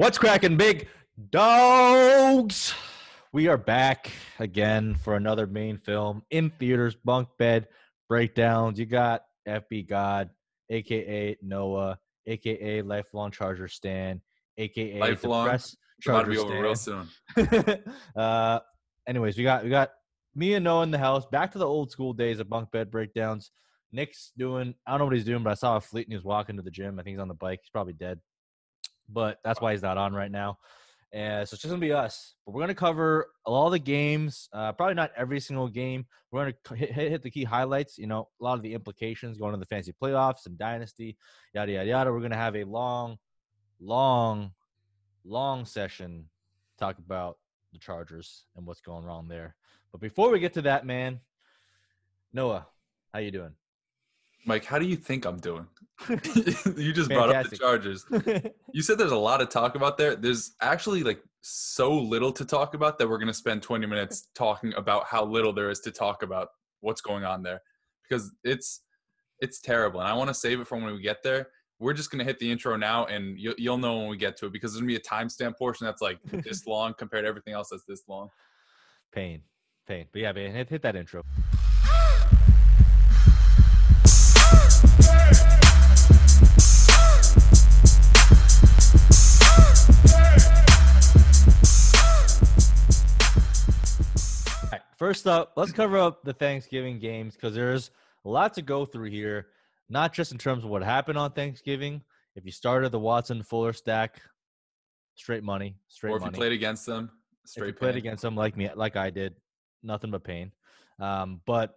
What's cracking, big dogs? We are back again for another main film in theaters, bunk bed breakdowns. You got FB God, aka Noah, aka lifelong Charger Stan, aka lifelong depressed Charger Stan. real soon. uh, anyways, we got we got me and Noah in the house. Back to the old school days of bunk bed breakdowns. Nick's doing. I don't know what he's doing, but I saw a fleet and he was walking to the gym. I think he's on the bike. He's probably dead but that's why he's not on right now. And so it's just gonna be us. But we're gonna cover a lot of the games. Uh, probably not every single game. We're gonna hit, hit, the key highlights. You know, a lot of the implications going to the fancy playoffs and dynasty, yada yada yada. We're gonna have a long, long, long session talk about the Chargers and what's going wrong there. But before we get to that, man, Noah, how you doing? Mike, how do you think I'm doing? you just Fantastic. brought up the Chargers. you said there's a lot of talk about there. There's actually like so little to talk about that we're going to spend 20 minutes talking about how little there is to talk about what's going on there because it's it's terrible and I want to save it for when we get there. We're just going to hit the intro now and you'll, you'll know when we get to it because there's going to be a timestamp portion that's like this long compared to everything else that's this long. Pain. Pain. But yeah, man, hit, hit that intro. First up, let's cover up the Thanksgiving games because there's a lot to go through here, not just in terms of what happened on Thanksgiving. If you started the Watson Fuller stack, straight money, straight. Or if money. you played against them, straight. played against them like me, like I did, nothing but pain. Um, but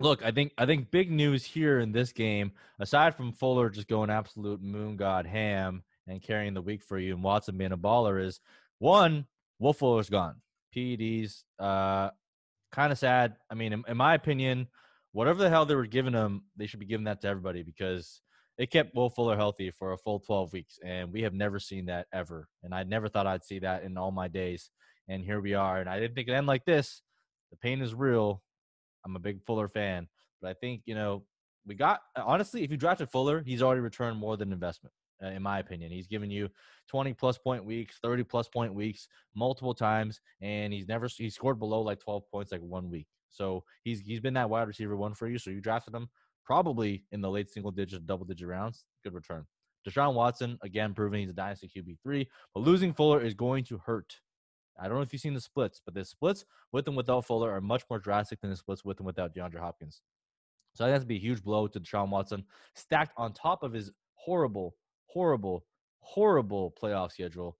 look, I think I think big news here in this game, aside from Fuller just going absolute moon god ham and carrying the week for you, and Watson being a baller, is one Will Fuller's gone. PEDs. Uh, kind of sad. I mean, in, in, my opinion, whatever the hell they were giving him, they should be giving that to everybody because it kept Will Fuller healthy for a full 12 weeks, and we have never seen that ever. And I never thought I'd see that in all my days. And here we are. And I didn't think it'd end like this. The pain is real. I'm a big Fuller fan, but I think you know we got honestly. If you drafted Fuller, he's already returned more than investment uh, in my opinion. He's given you 20 plus point weeks, 30 plus point weeks multiple times, and he's never he scored below like 12 points like one week. So he's he's been that wide receiver one for you. So you drafted him probably in the late single digit, double digit rounds. Good return. Deshaun Watson again proving he's a dynasty QB three, but losing Fuller is going to hurt. I don't know if you've seen the splits, but the splits with and without Fuller are much more drastic than the splits with and without DeAndre Hopkins. So that's be a huge blow to Deshaun Watson, stacked on top of his horrible horrible, horrible playoff schedule,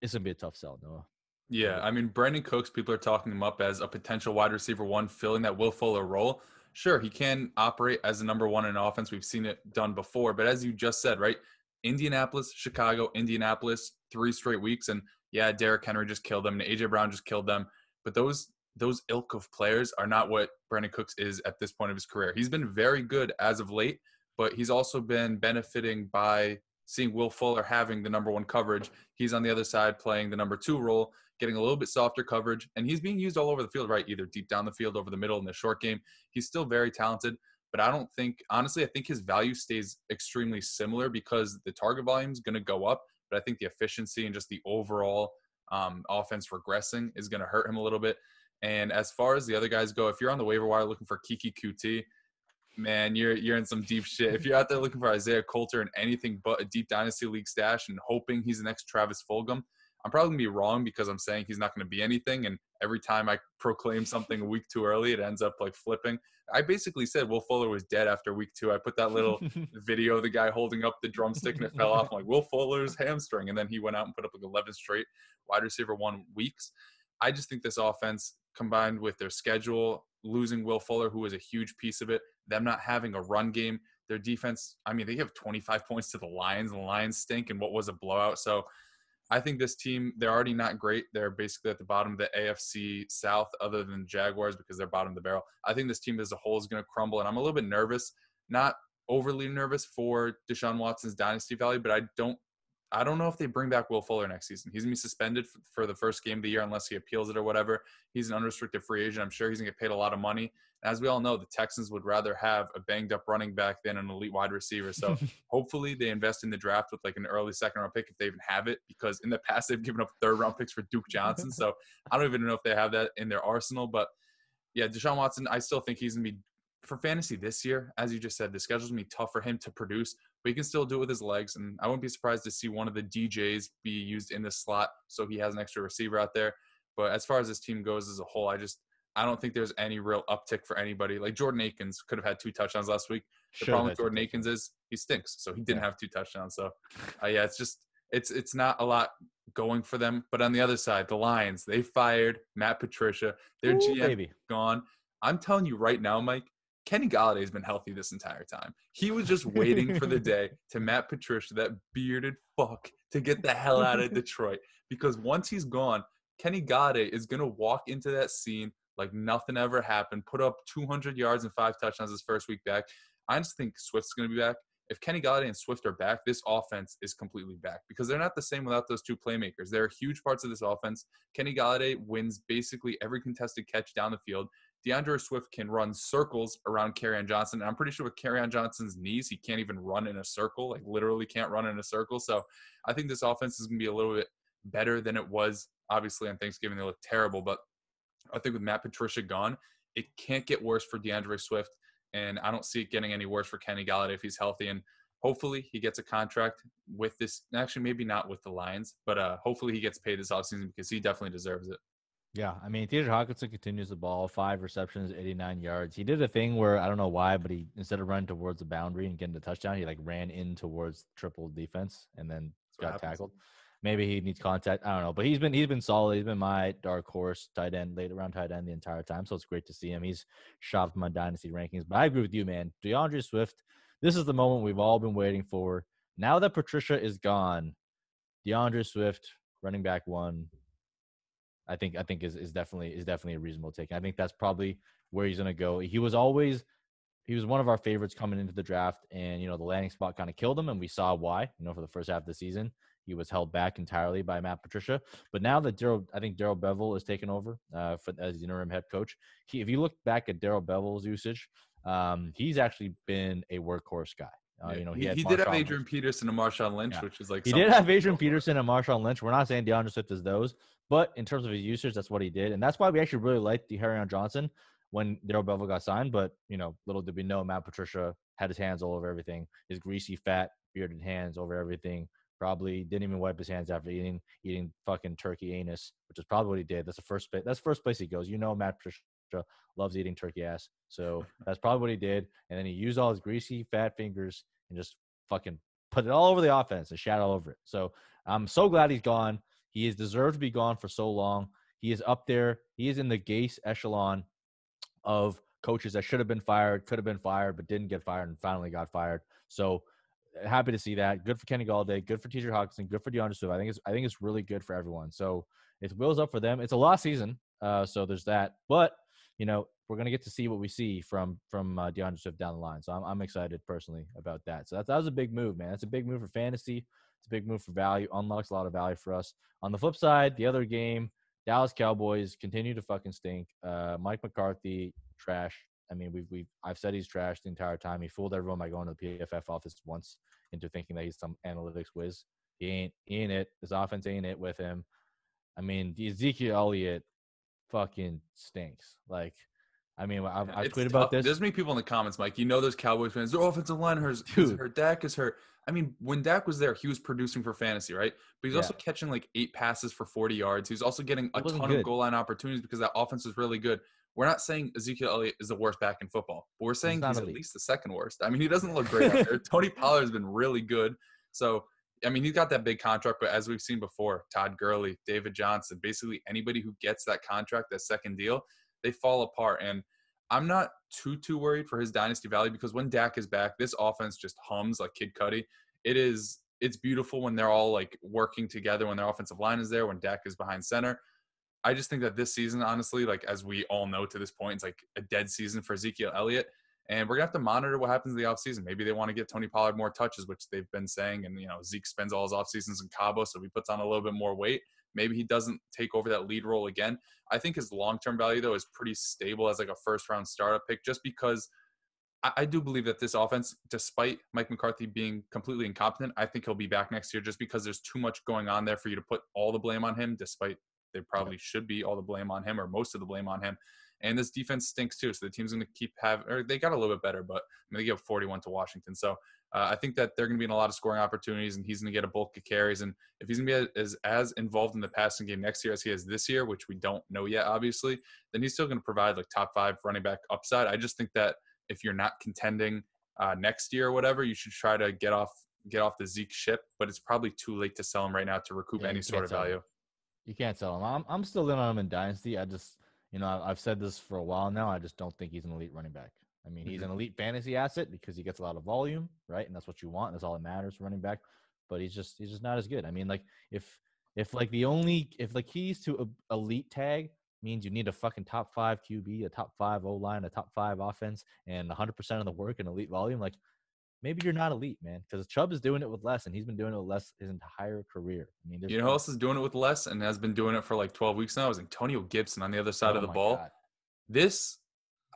it's gonna be a tough sell, Noah. Yeah, I mean Brandon Cooks, people are talking him up as a potential wide receiver one, filling that Will Fuller role. Sure, he can operate as the number one in offense. We've seen it done before, but as you just said, right? Indianapolis, Chicago, Indianapolis, three straight weeks, and yeah, Derrick Henry just killed them, and AJ Brown just killed them. But those those ilk of players are not what Brandon Cooks is at this point of his career. He's been very good as of late, but he's also been benefiting by seeing Will Fuller having the number one coverage. He's on the other side playing the number two role, getting a little bit softer coverage, and he's being used all over the field, right? Either deep down the field, over the middle, in the short game. He's still very talented, but I don't think, honestly, I think his value stays extremely similar because the target volume is going to go up, but I think the efficiency and just the overall um, offense regressing is going to hurt him a little bit. And as far as the other guys go, if you're on the waiver wire looking for Kiki QT, man, you're you're in some deep shit. If you're out there looking for Isaiah Coulter and anything but a deep dynasty league stash and hoping he's the next Travis Fulgham, I'm probably gonna be wrong because I'm saying he's not gonna be anything. And every time I proclaim something a week too early, it ends up like flipping. I basically said Will Fuller was dead after week two. I put that little video of the guy holding up the drumstick and it fell off. I'm like Will Fuller's hamstring, and then he went out and put up like 11 straight wide receiver one weeks. I just think this offense combined with their schedule, losing Will Fuller, who was a huge piece of it, them not having a run game, their defense, I mean, they have 25 points to the Lions, and the Lions stink, and what was a blowout. So I think this team, they're already not great. They're basically at the bottom of the AFC South, other than Jaguars, because they're bottom of the barrel. I think this team as a whole is going to crumble, and I'm a little bit nervous, not overly nervous for Deshaun Watson's dynasty value, but I don't I don't know if they bring back Will Fuller next season. He's gonna be suspended for, for the first game of the year unless he appeals it or whatever. He's an unrestricted free agent. I'm sure he's gonna get paid a lot of money. As we all know, the Texans would rather have a banged up running back than an elite wide receiver. So hopefully they invest in the draft with like an early second round pick if they even have it, because in the past they've given up third round picks for Duke Johnson. So I don't even know if they have that in their arsenal. But yeah, Deshaun Watson, I still think he's gonna be for fantasy this year, as you just said, the schedule's gonna be tough for him to produce but he can still do it with his legs. And I wouldn't be surprised to see one of the DJs be used in this slot so he has an extra receiver out there. But as far as this team goes as a whole, I just I don't think there's any real uptick for anybody. Like Jordan Akins could have had two touchdowns last week. The sure, problem with Jordan Akins is he stinks, so he didn't yeah. have two touchdowns. So uh, yeah, it's just it's it's not a lot going for them. But on the other side, the Lions they fired Matt Patricia, their Ooh, GM baby. gone. I'm telling you right now, Mike, Kenny Galladay has been healthy this entire time. He was just waiting for the day to Matt Patricia, that bearded fuck, to get the hell out of Detroit. Because once he's gone, Kenny Galladay is going to walk into that scene like nothing ever happened, put up 200 yards and five touchdowns his first week back. I just think Swift's going to be back. If Kenny Galladay and Swift are back, this offense is completely back because they're not the same without those two playmakers. They're huge parts of this offense. Kenny Galladay wins basically every contested catch down the field. DeAndre Swift can run circles around Carrion Johnson. And I'm pretty sure with Carrion Johnson's knees, he can't even run in a circle, like literally can't run in a circle. So I think this offense is going to be a little bit better than it was. Obviously, on Thanksgiving, they looked terrible. But I think with Matt Patricia gone, it can't get worse for DeAndre Swift. And I don't see it getting any worse for Kenny Galladay if he's healthy. And hopefully he gets a contract with this actually maybe not with the lions but uh, hopefully he gets paid this offseason because he definitely deserves it yeah, I mean, Theodore Hawkinson continues the ball, five receptions, 89 yards. He did a thing where I don't know why, but he instead of running towards the boundary and getting the touchdown, he like ran in towards triple defense and then got tackled. Maybe he needs contact. I don't know, but he's been he's been solid. He's been my dark horse tight end, late round tight end the entire time. So it's great to see him. He's shopped my dynasty rankings. But I agree with you, man. DeAndre Swift. This is the moment we've all been waiting for. Now that Patricia is gone, DeAndre Swift, running back one, I think I think is is definitely is definitely a reasonable take. I think that's probably where he's going to go. He was always he was one of our favorites coming into the draft, and you know the landing spot kind of killed him, and we saw why. You know, for the first half of the season, he was held back entirely by Matt Patricia. But now that Daryl, I think Daryl Bevel is taking over uh, for, as the interim head coach. He, if you look back at Daryl Bevel's usage, um, he's actually been a workhorse guy. Uh, you know, he, he, he did have Adrian Lynch. Peterson and Marshawn Lynch, yeah. which is like he did have Adrian Peterson and Marshawn Lynch. We're not saying DeAndre Swift is those, but in terms of his usage, that's what he did, and that's why we actually really liked the Harry Johnson when Daryl Bevel got signed. But you know, little did we know Matt Patricia had his hands all over everything. His greasy, fat, bearded hands over everything. Probably didn't even wipe his hands after eating eating fucking turkey anus, which is probably what he did. That's the first that's the first place he goes. You know, Matt Patricia loves eating turkey ass, so that's probably what he did. And then he used all his greasy, fat fingers and just fucking put it all over the offense and shat all over it. So I'm so glad he's gone. He has deserved to be gone for so long. He is up there. He is in the Gase echelon of coaches that should have been fired, could have been fired, but didn't get fired and finally got fired. So uh, happy to see that. Good for Kenny Galladay. Good for Teacher Hawkinson. Good for DeAndre Swift. I think it's I think it's really good for everyone. So it wheels up for them. It's a lost season, uh, so there's that. But you know we're gonna get to see what we see from from uh, DeAndre Swift down the line. So I'm I'm excited personally about that. So that, that was a big move, man. That's a big move for fantasy. It's a big move for value, unlocks a lot of value for us. On the flip side, the other game, Dallas Cowboys continue to fucking stink. Uh, Mike McCarthy, trash. I mean, we've, we've I've said he's trash the entire time. He fooled everyone by going to the PFF office once into thinking that he's some analytics whiz. He ain't he ain't it. His offense ain't it with him. I mean, Ezekiel Elliott fucking stinks. Like I mean, I've, I've tweeted tough. about this. There's many people in the comments, Mike. You know, those Cowboys fans. Their offensive line hurts. Her Dak is hurt. I mean, when Dak was there, he was producing for fantasy, right? But he's yeah. also catching like eight passes for 40 yards. He's also getting a ton good. of goal line opportunities because that offense is really good. We're not saying Ezekiel Elliott is the worst back in football, but we're saying he's, he's at least the second worst. I mean, he doesn't look great out there. Tony Pollard's been really good. So, I mean, he's got that big contract, but as we've seen before, Todd Gurley, David Johnson, basically anybody who gets that contract, that second deal, they fall apart. And I'm not too too worried for his dynasty value because when Dak is back, this offense just hums like Kid Cudi. It is it's beautiful when they're all like working together when their offensive line is there when Dak is behind center. I just think that this season, honestly, like as we all know to this point, it's like a dead season for Ezekiel Elliott. And we're gonna have to monitor what happens in the offseason. Maybe they want to get Tony Pollard more touches, which they've been saying. And you know, Zeke spends all his off seasons in Cabo, so he puts on a little bit more weight. Maybe he doesn't take over that lead role again. I think his long term value, though, is pretty stable as like a first round startup pick just because I, I do believe that this offense, despite Mike McCarthy being completely incompetent, I think he'll be back next year just because there's too much going on there for you to put all the blame on him, despite they probably yeah. should be all the blame on him or most of the blame on him. And this defense stinks too, so the team's going to keep having. Or they got a little bit better, but I mean, they give 41 to Washington. So uh, I think that they're going to be in a lot of scoring opportunities, and he's going to get a bulk of carries. And if he's going to be as as involved in the passing game next year as he is this year, which we don't know yet, obviously, then he's still going to provide like top five running back upside. I just think that if you're not contending uh, next year or whatever, you should try to get off get off the Zeke ship. But it's probably too late to sell him right now to recoup yeah, any sort of value. Him. You can't sell him. I'm I'm still in on him in dynasty. I just you know I've said this for a while now. I just don't think he's an elite running back. I mean, he's mm-hmm. an elite fantasy asset because he gets a lot of volume, right? And that's what you want. That's all that matters running back. But he's just he's just not as good. I mean, like if if like the only if the keys to a, elite tag means you need a fucking top five QB, a top five O line, a top five offense, and 100 percent of the work and elite volume, like maybe you're not elite, man. Because Chubb is doing it with less, and he's been doing it with less his entire career. I mean, you know who else is doing it with less and has been doing it for like 12 weeks now is Antonio Gibson on the other side oh of the ball. God. This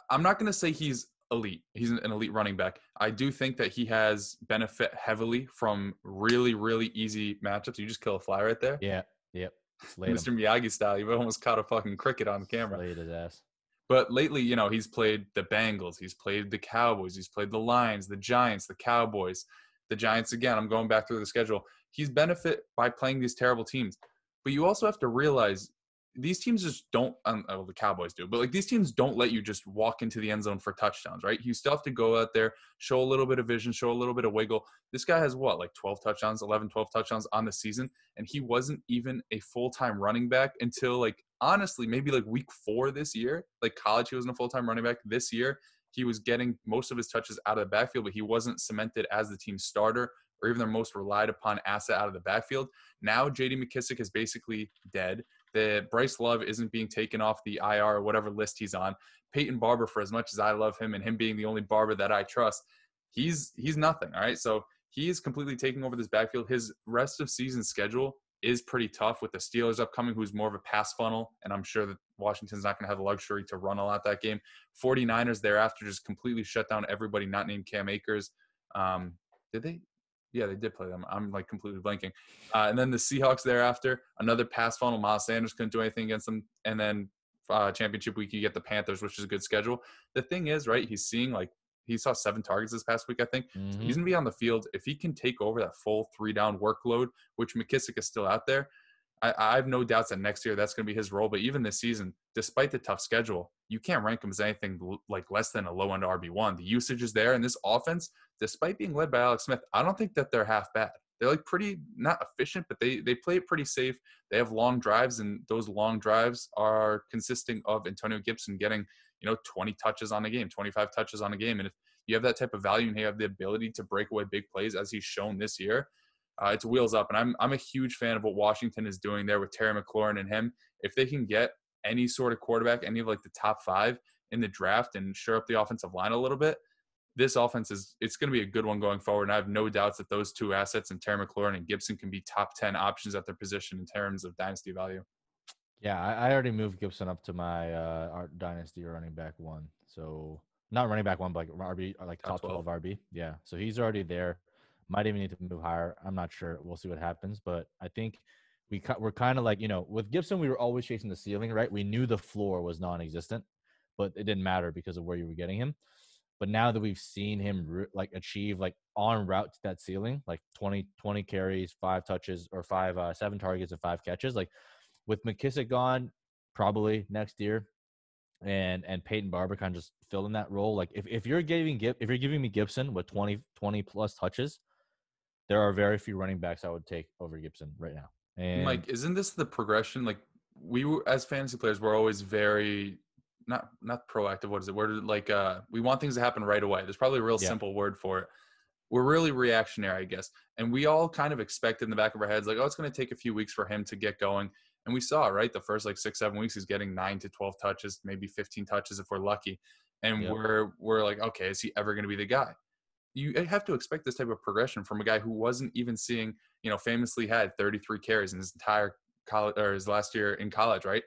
I'm not going to say he's elite. He's an elite running back. I do think that he has benefit heavily from really, really easy matchups. You just kill a fly right there. Yeah. Yep. Mr. Miyagi style. You almost caught a fucking cricket on camera. Slayed his ass. But lately, you know, he's played the Bengals, he's played the Cowboys, he's played the Lions, the Giants, the Cowboys, the Giants again. I'm going back through the schedule. He's benefit by playing these terrible teams. But you also have to realize these teams just don't um, uh, well the cowboys do but like these teams don't let you just walk into the end zone for touchdowns right you still have to go out there show a little bit of vision show a little bit of wiggle this guy has what like 12 touchdowns 11 12 touchdowns on the season and he wasn't even a full-time running back until like honestly maybe like week four this year like college he wasn't a full-time running back this year he was getting most of his touches out of the backfield but he wasn't cemented as the team's starter or even their most relied upon asset out of the backfield. Now, JD McKissick is basically dead that Bryce Love isn't being taken off the IR or whatever list he's on. Peyton Barber, for as much as I love him and him being the only Barber that I trust, he's he's nothing. All right, so he's completely taking over this backfield. His rest of season schedule is pretty tough with the Steelers upcoming, who's more of a pass funnel, and I'm sure that Washington's not going to have the luxury to run a lot that game. 49ers thereafter just completely shut down everybody not named Cam Akers. Um, did they? Yeah, they did play them. I'm like completely blanking. Uh, and then the Seahawks thereafter, another pass funnel. Miles Sanders couldn't do anything against them. And then uh, championship week, you get the Panthers, which is a good schedule. The thing is, right? He's seeing like he saw seven targets this past week, I think. Mm-hmm. So he's gonna be on the field if he can take over that full three down workload, which McKissick is still out there. I, I have no doubts that next year that's going to be his role. But even this season, despite the tough schedule, you can't rank him as anything like less than a low end RB one. The usage is there, and this offense, despite being led by Alex Smith, I don't think that they're half bad. They're like pretty not efficient, but they they play it pretty safe. They have long drives, and those long drives are consisting of Antonio Gibson getting you know 20 touches on a game, 25 touches on a game, and if you have that type of value and you have the ability to break away big plays as he's shown this year, uh, it's wheels up. And I'm I'm a huge fan of what Washington is doing there with Terry McLaurin and him. If they can get any sort of quarterback, any of like the top five in the draft, and shore up the offensive line a little bit, this offense is it's going to be a good one going forward. And I have no doubts that those two assets and Terry McLaurin and Gibson can be top ten options at their position in terms of dynasty value. Yeah, I, I already moved Gibson up to my uh, dynasty running back one. So not running back one, but like RB, like top 12. twelve RB. Yeah, so he's already there. Might even need to move higher. I'm not sure. We'll see what happens. But I think we we're kind of like you know with Gibson, we were always chasing the ceiling, right? We knew the floor was non-existent, but it didn't matter because of where you were getting him. But now that we've seen him like achieve like on route to that ceiling, like 20, 20 carries, five touches, or five uh, seven targets and five catches, like with McKissick gone, probably next year, and and Peyton Barber kind of just filling that role. Like if, if you're giving if you're giving me Gibson with 20, 20 plus touches, there are very few running backs I would take over Gibson right now. And Mike, isn't this the progression? Like we were, as fantasy players, we're always very not not proactive. What is it? We're like uh, we want things to happen right away. There's probably a real yeah. simple word for it. We're really reactionary, I guess. And we all kind of expect in the back of our heads, like, oh, it's going to take a few weeks for him to get going. And we saw, right, the first like six, seven weeks, he's getting nine to 12 touches, maybe 15 touches if we're lucky. And yeah. we're, we're like, okay, is he ever going to be the guy? you eh, have to expect this type of progression from a guy who wasn't even seeing, you know, famously had 33 carries in his entire college or his last year in college, right?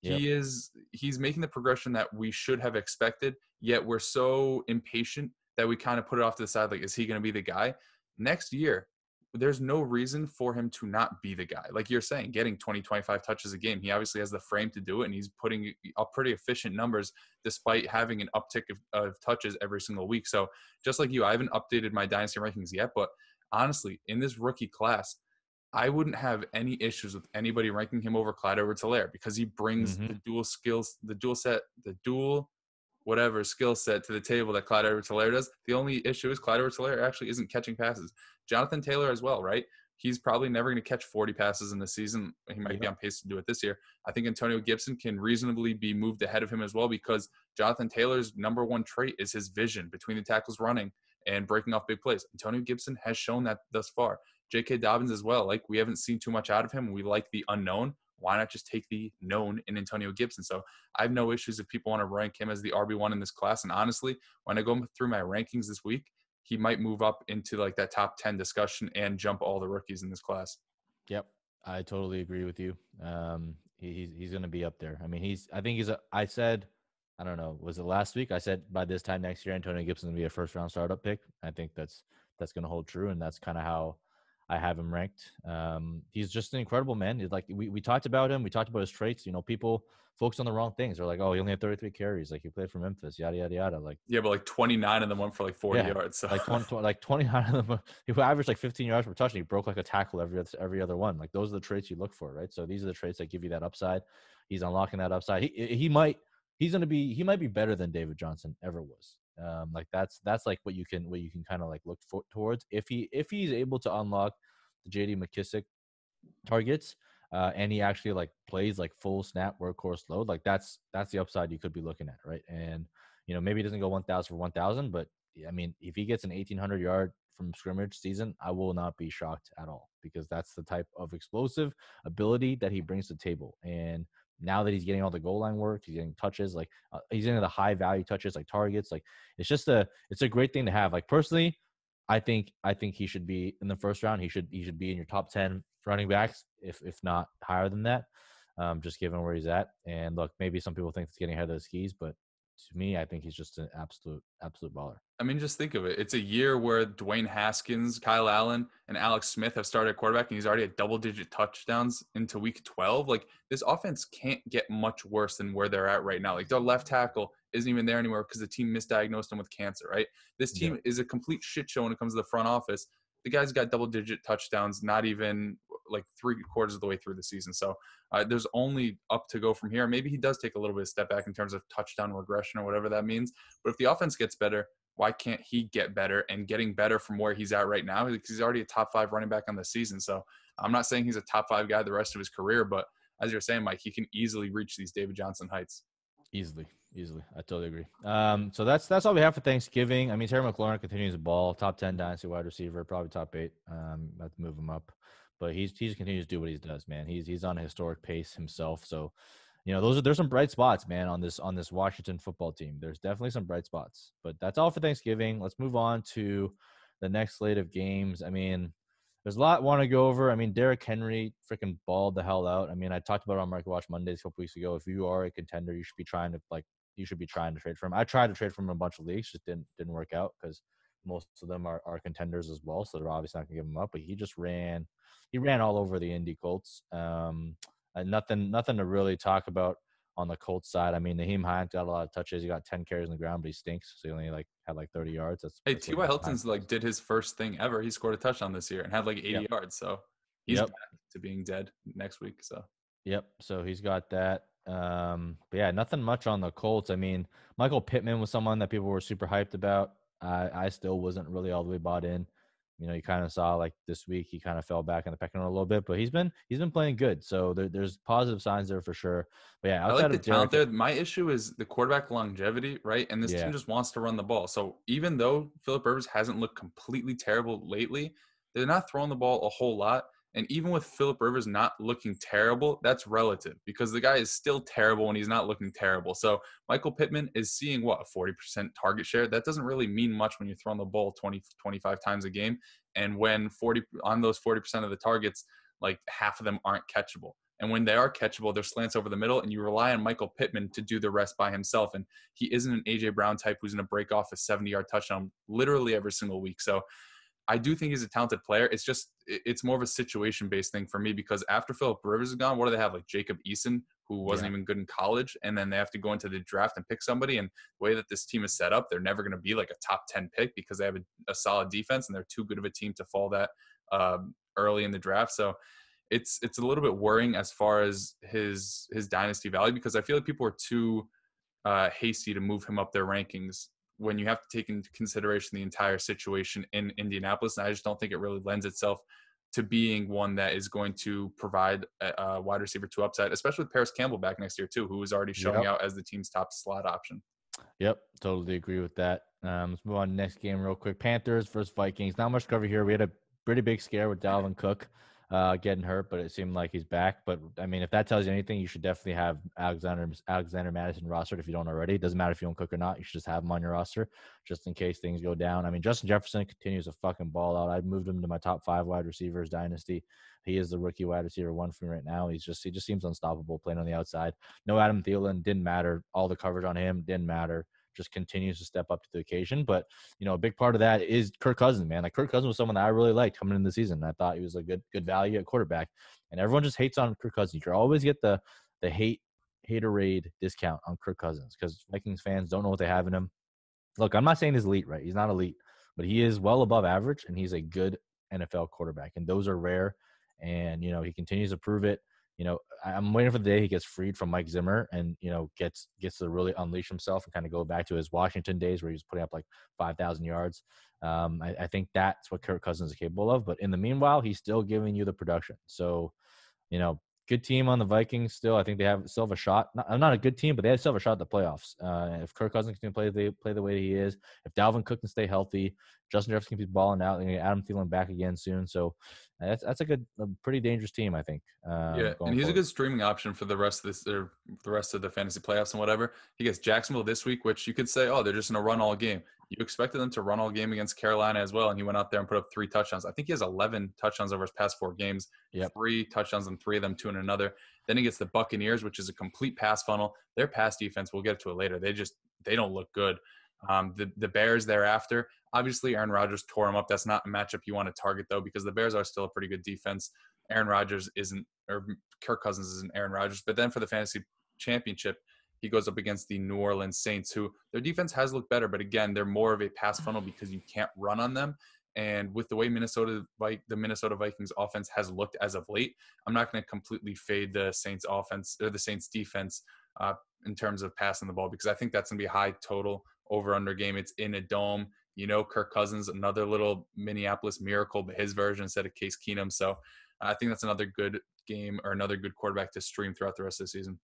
Yep. He is he's making the progression that we should have expected, yet we're so impatient that we kind of put it off to the side like is he going to be the guy? Next year, there's no reason for him to not be the guy. Like you're saying, getting 20, 25 touches a game. He obviously has the frame to do it, and he's putting up pretty efficient numbers despite having an uptick of, of touches every single week. So, just like you, I haven't updated my dynasty rankings yet, but honestly, in this rookie class, I wouldn't have any issues with anybody ranking him over Clyde over Lair because he brings mm-hmm. the dual skills, the dual set, the dual whatever skill set to the table that Clyde to Lair does. The only issue is Clyde to Lair actually isn't catching passes. Jonathan Taylor as well, right? He's probably never going to catch 40 passes in the season. He might yeah. be on pace to do it this year. I think Antonio Gibson can reasonably be moved ahead of him as well because Jonathan Taylor's number one trait is his vision between the tackles running and breaking off big plays. Antonio Gibson has shown that thus far. J.K. Dobbins as well. Like we haven't seen too much out of him. We like the unknown. Why not just take the known in Antonio Gibson? So I have no issues if people want to rank him as the RB1 in this class. And honestly, when I go through my rankings this week, he might move up into like that top 10 discussion and jump all the rookies in this class. Yep. I totally agree with you. Um, he, he's, he's going to be up there. I mean, he's, I think he's, a, I said, I don't know, was it last week? I said by this time next year, Antonio Gibson will be a first round startup pick. I think that's, that's going to hold true. And that's kind of how I have him ranked. Um, he's just an incredible man. He's like we, we talked about him. We talked about his traits. You know, people focus on the wrong things. They're like, oh, he only had 33 carries. Like he played for Memphis. Yada yada yada. Like yeah, but like 29 of them went for like 40 yeah, yards. So. Like 20, 20, like 29 of them. He averaged like 15 yards per touch. And he broke like a tackle every every other one. Like those are the traits you look for, right? So these are the traits that give you that upside. He's unlocking that upside. He he might he's gonna be he might be better than David Johnson ever was. Um, like that's that's like what you can what you can kind of like look for, towards if he if he's able to unlock the J.D. McKissick targets. Uh, and he actually like plays like full snap workhorse load, like that's that's the upside you could be looking at, right? And you know maybe he doesn't go 1,000 for 1,000, but I mean if he gets an 1,800 yard from scrimmage season, I will not be shocked at all because that's the type of explosive ability that he brings to the table. And now that he's getting all the goal line work, he's getting touches, like uh, he's into the high value touches, like targets. Like it's just a it's a great thing to have. Like personally, I think I think he should be in the first round. He should he should be in your top ten running backs, if if not higher than that. Um, just given where he's at, and look, maybe some people think it's getting ahead of the skis, but to me, I think he's just an absolute, absolute baller. I mean, just think of it. It's a year where Dwayne Haskins, Kyle Allen, and Alex Smith have started quarterback, and he's already at double digit touchdowns into week 12. Like, this offense can't get much worse than where they're at right now. Like, their left tackle isn't even there anymore because the team misdiagnosed him with cancer, right? This team yeah. is a complete shit show when it comes to the front office. The guy's got double digit touchdowns, not even like three quarters of the way through the season. So uh, there's only up to go from here. Maybe he does take a little bit of step back in terms of touchdown regression or whatever that means. But if the offense gets better, why can't he get better and getting better from where he's at right now? He's already a top five running back on the season. So I'm not saying he's a top five guy the rest of his career, but as you're saying, Mike, he can easily reach these David Johnson heights. Easily, easily. I totally agree. Um, so that's that's all we have for Thanksgiving. I mean, Terry McLaurin continues to ball, top ten dynasty wide receiver, probably top eight. Um, Let's move him up but he's he's continues to do what he does, man. He's he's on a historic pace himself. So, you know, those are there's some bright spots, man, on this on this Washington football team. There's definitely some bright spots. But that's all for Thanksgiving. Let's move on to the next slate of games. I mean, there's a lot want to go over. I mean, Derrick Henry freaking balled the hell out. I mean, I talked about on Market Watch Mondays a couple weeks ago. If you are a contender, you should be trying to like you should be trying to trade for him. I tried to trade for him in a bunch of leagues, just didn't didn't work out because most of them are, are contenders as well. So they're obviously not gonna give him up. But he just ran he ran all over the Indy Colts. Um, nothing, nothing to really talk about on the Colts side. I mean, Naheem Hines got a lot of touches. He got 10 carries on the ground, but he stinks. So he only like had like 30 yards. That's, hey, that's T.Y. Hilton's like did his first thing ever. He scored a touchdown this year and had like 80 yep. yards. So he's yep. back to being dead next week. So yep. So he's got that. Um, but yeah, nothing much on the Colts. I mean, Michael Pittman was someone that people were super hyped about. I, I still wasn't really all the way bought in you know, you kind of saw like this week he kind of fell back in the pecking order a little bit, but he's been he's been playing good. So there, there's positive signs there for sure. But yeah, outside I like the of Derek, there. My issue is the quarterback longevity, right? And this yeah. team just wants to run the ball. So even though Philip Rivers hasn't looked completely terrible lately, they're not throwing the ball a whole lot. And even with Philip Rivers not looking terrible, that's relative because the guy is still terrible when he's not looking terrible. So Michael Pittman is seeing what, a 40% target share? That doesn't really mean much when you're throwing the ball 20, 25 times a game. And when 40 on those 40% of the targets, like half of them aren't catchable. And when they are catchable, they're slants over the middle, and you rely on Michael Pittman to do the rest by himself. And he isn't an A.J. Brown type who's going to break off a 70 yard touchdown literally every single week. So I do think he's a talented player. It's just it's more of a situation based thing for me because after Philip Rivers is gone, what do they have like Jacob Eason who wasn't yeah. even good in college, and then they have to go into the draft and pick somebody. And the way that this team is set up, they're never going to be like a top ten pick because they have a, a, solid defense and they're too good of a team to fall that um, early in the draft. So it's it's a little bit worrying as far as his his dynasty value because I feel like people are too uh, hasty to move him up their rankings when you have to take into consideration the entire situation in Indianapolis. And I just don't think it really lends itself to being one that is going to provide a, a wide receiver to upside, especially with Paris Campbell back next year too, who is already showing yep. out as the team's top slot option. Yep, totally agree with that. Um, let's move on to next game real quick. Panthers versus Vikings. Not much cover here. We had a pretty big scare with Dalvin Cook uh, getting hurt, but it seemed like he's back. But I mean, if that tells you anything, you should definitely have Alexander Alexander Madison rostered if you don't already. It doesn't matter if you don't cook or not. You should just have him on your roster just in case things go down. I mean, Justin Jefferson continues to fucking ball out. I moved him to my top five wide receivers dynasty. He is the rookie wide receiver one for me right now. He's just he just seems unstoppable playing on the outside. No Adam Thielen didn't matter. All the coverage on him didn't matter just continues to step up to the occasion. But you know, a big part of that is Kirk Cousins, man. Like Kirk Cousins was someone that I really liked coming in the season. I thought he was a good good value at quarterback, and everyone just hates on Kirk Cousins. You always get the the hate haterade discount on Kirk Cousins because Vikings fans don't know what they have in him. Look, I'm not saying he's elite, right? He's not elite, but he is well above average, and he's a good NFL quarterback, and those are rare. And you know, he continues to prove it you know, I'm waiting for the day he gets freed from Mike Zimmer and you know gets gets to really unleash himself and kind of go back to his Washington days where he was putting up like 5,000 yards. Um, I, I, think that's what Kirk Cousins is capable of. But in the meanwhile, he's still giving you the production. So, you know, good team on the Vikings still. I think they have still have a shot. I'm not, not a good team, but they still have a shot at the playoffs. Uh, if Kirk Cousins can play the play the way he is, if Dalvin Cook can stay healthy, Justin Jefferson keeps balling out, and Adam Thielen back again soon. So uh, that's that's a good, a pretty dangerous team, I think. Uh, yeah, and he's forward. a good streaming option for the rest of this, or the rest of the fantasy playoffs and whatever. He gets Jacksonville this week, which you could say, oh, they're just in a run all game you expected them to run all game against Carolina as well, and he went out there and put up three touchdowns. I think he has 11 touchdowns over his past four games. Yep. Three touchdowns and three of them, two in another. Then he gets the Buccaneers, which is a complete pass funnel. Their pass defense, we'll get to it later. They just they don't look good. Um, the, the Bears thereafter, obviously Aaron Rodgers tore him up. That's not a matchup you want to target though, because the Bears are still a pretty good defense. Aaron Rodgers isn't, or Kirk Cousins isn't Aaron Rodgers. But then for the fantasy championship, he goes up against the New Orleans Saints, who their defense has looked better, but again, they're more of a pass funnel because you can't run on them. And with the way Minnesota the Minnesota Vikings offense has looked as of late, I'm not going to completely fade the Saints offense or the Saints defense uh, in terms of passing the ball because I think that's going to be a high total over under game. It's in a dome. You know, Kirk Cousins, another little Minneapolis miracle, but his version instead of Case Keenum. So I think that's another good game or another good quarterback to stream throughout the rest of the season.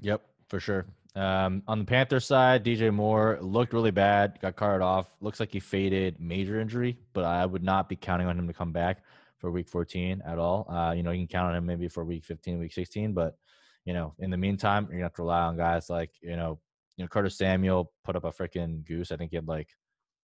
Yep, for sure. Um, on the Panther side, DJ Moore looked really bad, got carted off. Looks like he faded major injury, but I would not be counting on him to come back for week 14 at all. Uh, you know, you can count on him maybe for week 15, week 16, but you know, in the meantime, you're gonna have to rely on guys like, you know, you know, Curtis Samuel put up a freaking goose. I think he had like